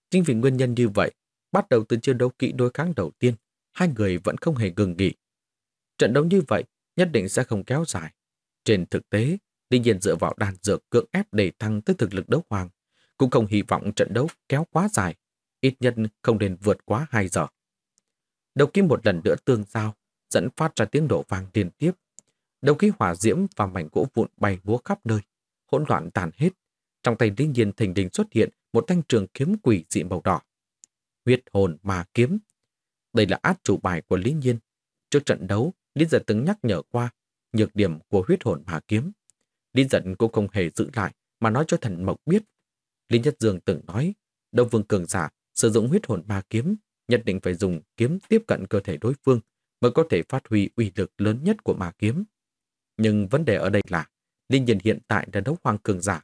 Chính vì nguyên nhân như vậy, bắt đầu từ chiêu đấu kỹ đối kháng đầu tiên, hai người vẫn không hề ngừng nghỉ. Trận đấu như vậy nhất định sẽ không kéo dài. Trên thực tế, Lý Nhiên dựa vào đàn dược cưỡng ép để tăng tới thực lực đấu hoàng, cũng không hy vọng trận đấu kéo quá dài, ít nhất không nên vượt quá 2 giờ. Đầu kim một lần nữa tương giao, dẫn phát ra tiếng nổ vàng liên tiếp. Đầu khí hỏa diễm và mảnh gỗ vụn bay búa khắp nơi, hỗn loạn tàn hết. Trong tay Lý Nhiên thình đình xuất hiện một thanh trường kiếm quỷ dị màu đỏ. Huyết hồn mà kiếm. Đây là át chủ bài của Lý Nhiên. Trước trận đấu, Lý Giật từng nhắc nhở qua nhược điểm của huyết hồn mà kiếm. Lý giận cũng không hề giữ lại mà nói cho thần mộc biết. Lý Nhất Dương từng nói, Đông Vương Cường giả sử dụng huyết hồn ma kiếm, nhất định phải dùng kiếm tiếp cận cơ thể đối phương mới có thể phát huy uy lực lớn nhất của ma kiếm. Nhưng vấn đề ở đây là Linh Nhân hiện tại là đấu hoàng cường giả.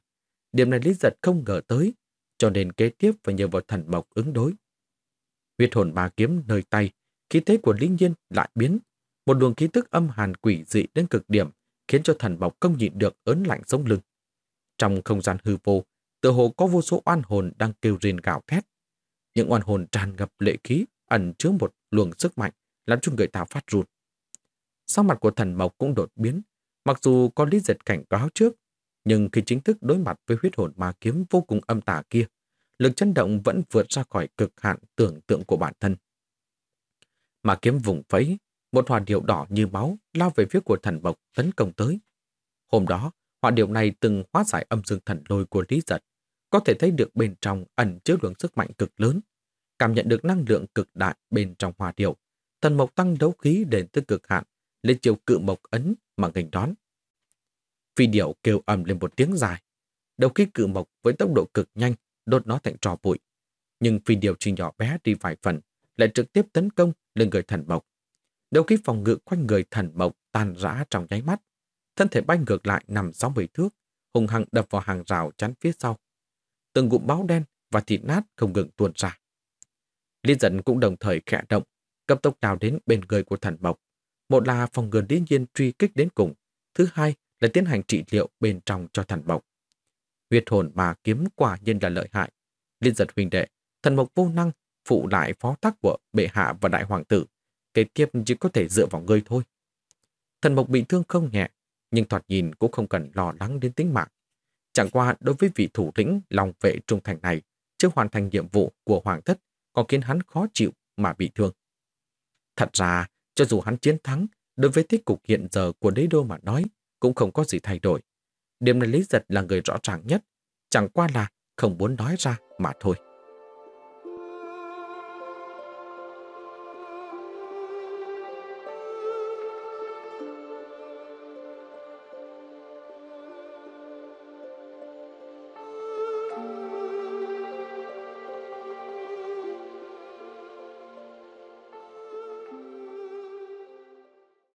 Điểm này Lý Giật không ngờ tới, cho nên kế tiếp phải nhờ vào thần mộc ứng đối. Huyết hồn ma kiếm nơi tay, khí thế của Linh Nhân lại biến. Một luồng khí tức âm hàn quỷ dị đến cực điểm khiến cho thần mộc không nhịn được ớn lạnh sống lưng. Trong không gian hư vô, tựa hồ có vô số oan hồn đang kêu rên gào thét. Những oan hồn tràn ngập lệ khí, ẩn chứa một luồng sức mạnh làm cho người ta phát run. Sau mặt của thần mộc cũng đột biến, mặc dù có lý giật cảnh cáo trước, nhưng khi chính thức đối mặt với huyết hồn ma kiếm vô cùng âm tả kia, lực chấn động vẫn vượt ra khỏi cực hạn tưởng tượng của bản thân. Ma kiếm vùng phấy, một hỏa điệu đỏ như máu lao về phía của thần mộc tấn công tới. Hôm đó, hỏa điệu này từng hóa giải âm dương thần lôi của Lý Giật, có thể thấy được bên trong ẩn chứa lượng sức mạnh cực lớn, cảm nhận được năng lượng cực đại bên trong hỏa điệu, Thần mộc tăng đấu khí đến tới cực hạn, lên chiều cự mộc ấn mà ngành đón. Phi điệu kêu ầm lên một tiếng dài. Đầu khí cự mộc với tốc độ cực nhanh đốt nó thành trò bụi. Nhưng phi điệu chỉ nhỏ bé đi vài phần, lại trực tiếp tấn công lên người thần mộc. Đầu khí phòng ngự quanh người thần mộc tan rã trong nháy mắt. Thân thể bay ngược lại nằm 60 thước, hùng hăng đập vào hàng rào chắn phía sau. Từng cụm báo đen và thịt nát không ngừng tuôn ra. Liên giận cũng đồng thời khẽ động, cấp tốc nào đến bên người của thần mộc. Một là phòng ngừa lý nhiên truy kích đến cùng, thứ hai là tiến hành trị liệu bên trong cho thần mộc. huyệt hồn mà kiếm quả nhiên là lợi hại. Liên giật huynh đệ, thần mộc vô năng, phụ lại phó thác của bệ hạ và đại hoàng tử. Kế tiếp chỉ có thể dựa vào ngươi thôi. Thần mộc bị thương không nhẹ, nhưng thoạt nhìn cũng không cần lo lắng đến tính mạng. Chẳng qua đối với vị thủ lĩnh lòng vệ trung thành này, chưa hoàn thành nhiệm vụ của hoàng thất, có khiến hắn khó chịu mà bị thương. Thật ra, cho dù hắn chiến thắng, đối với tích cục hiện giờ của đế đô mà nói, cũng không có gì thay đổi. Điểm này Lý Giật là người rõ ràng nhất, chẳng qua là không muốn nói ra mà thôi.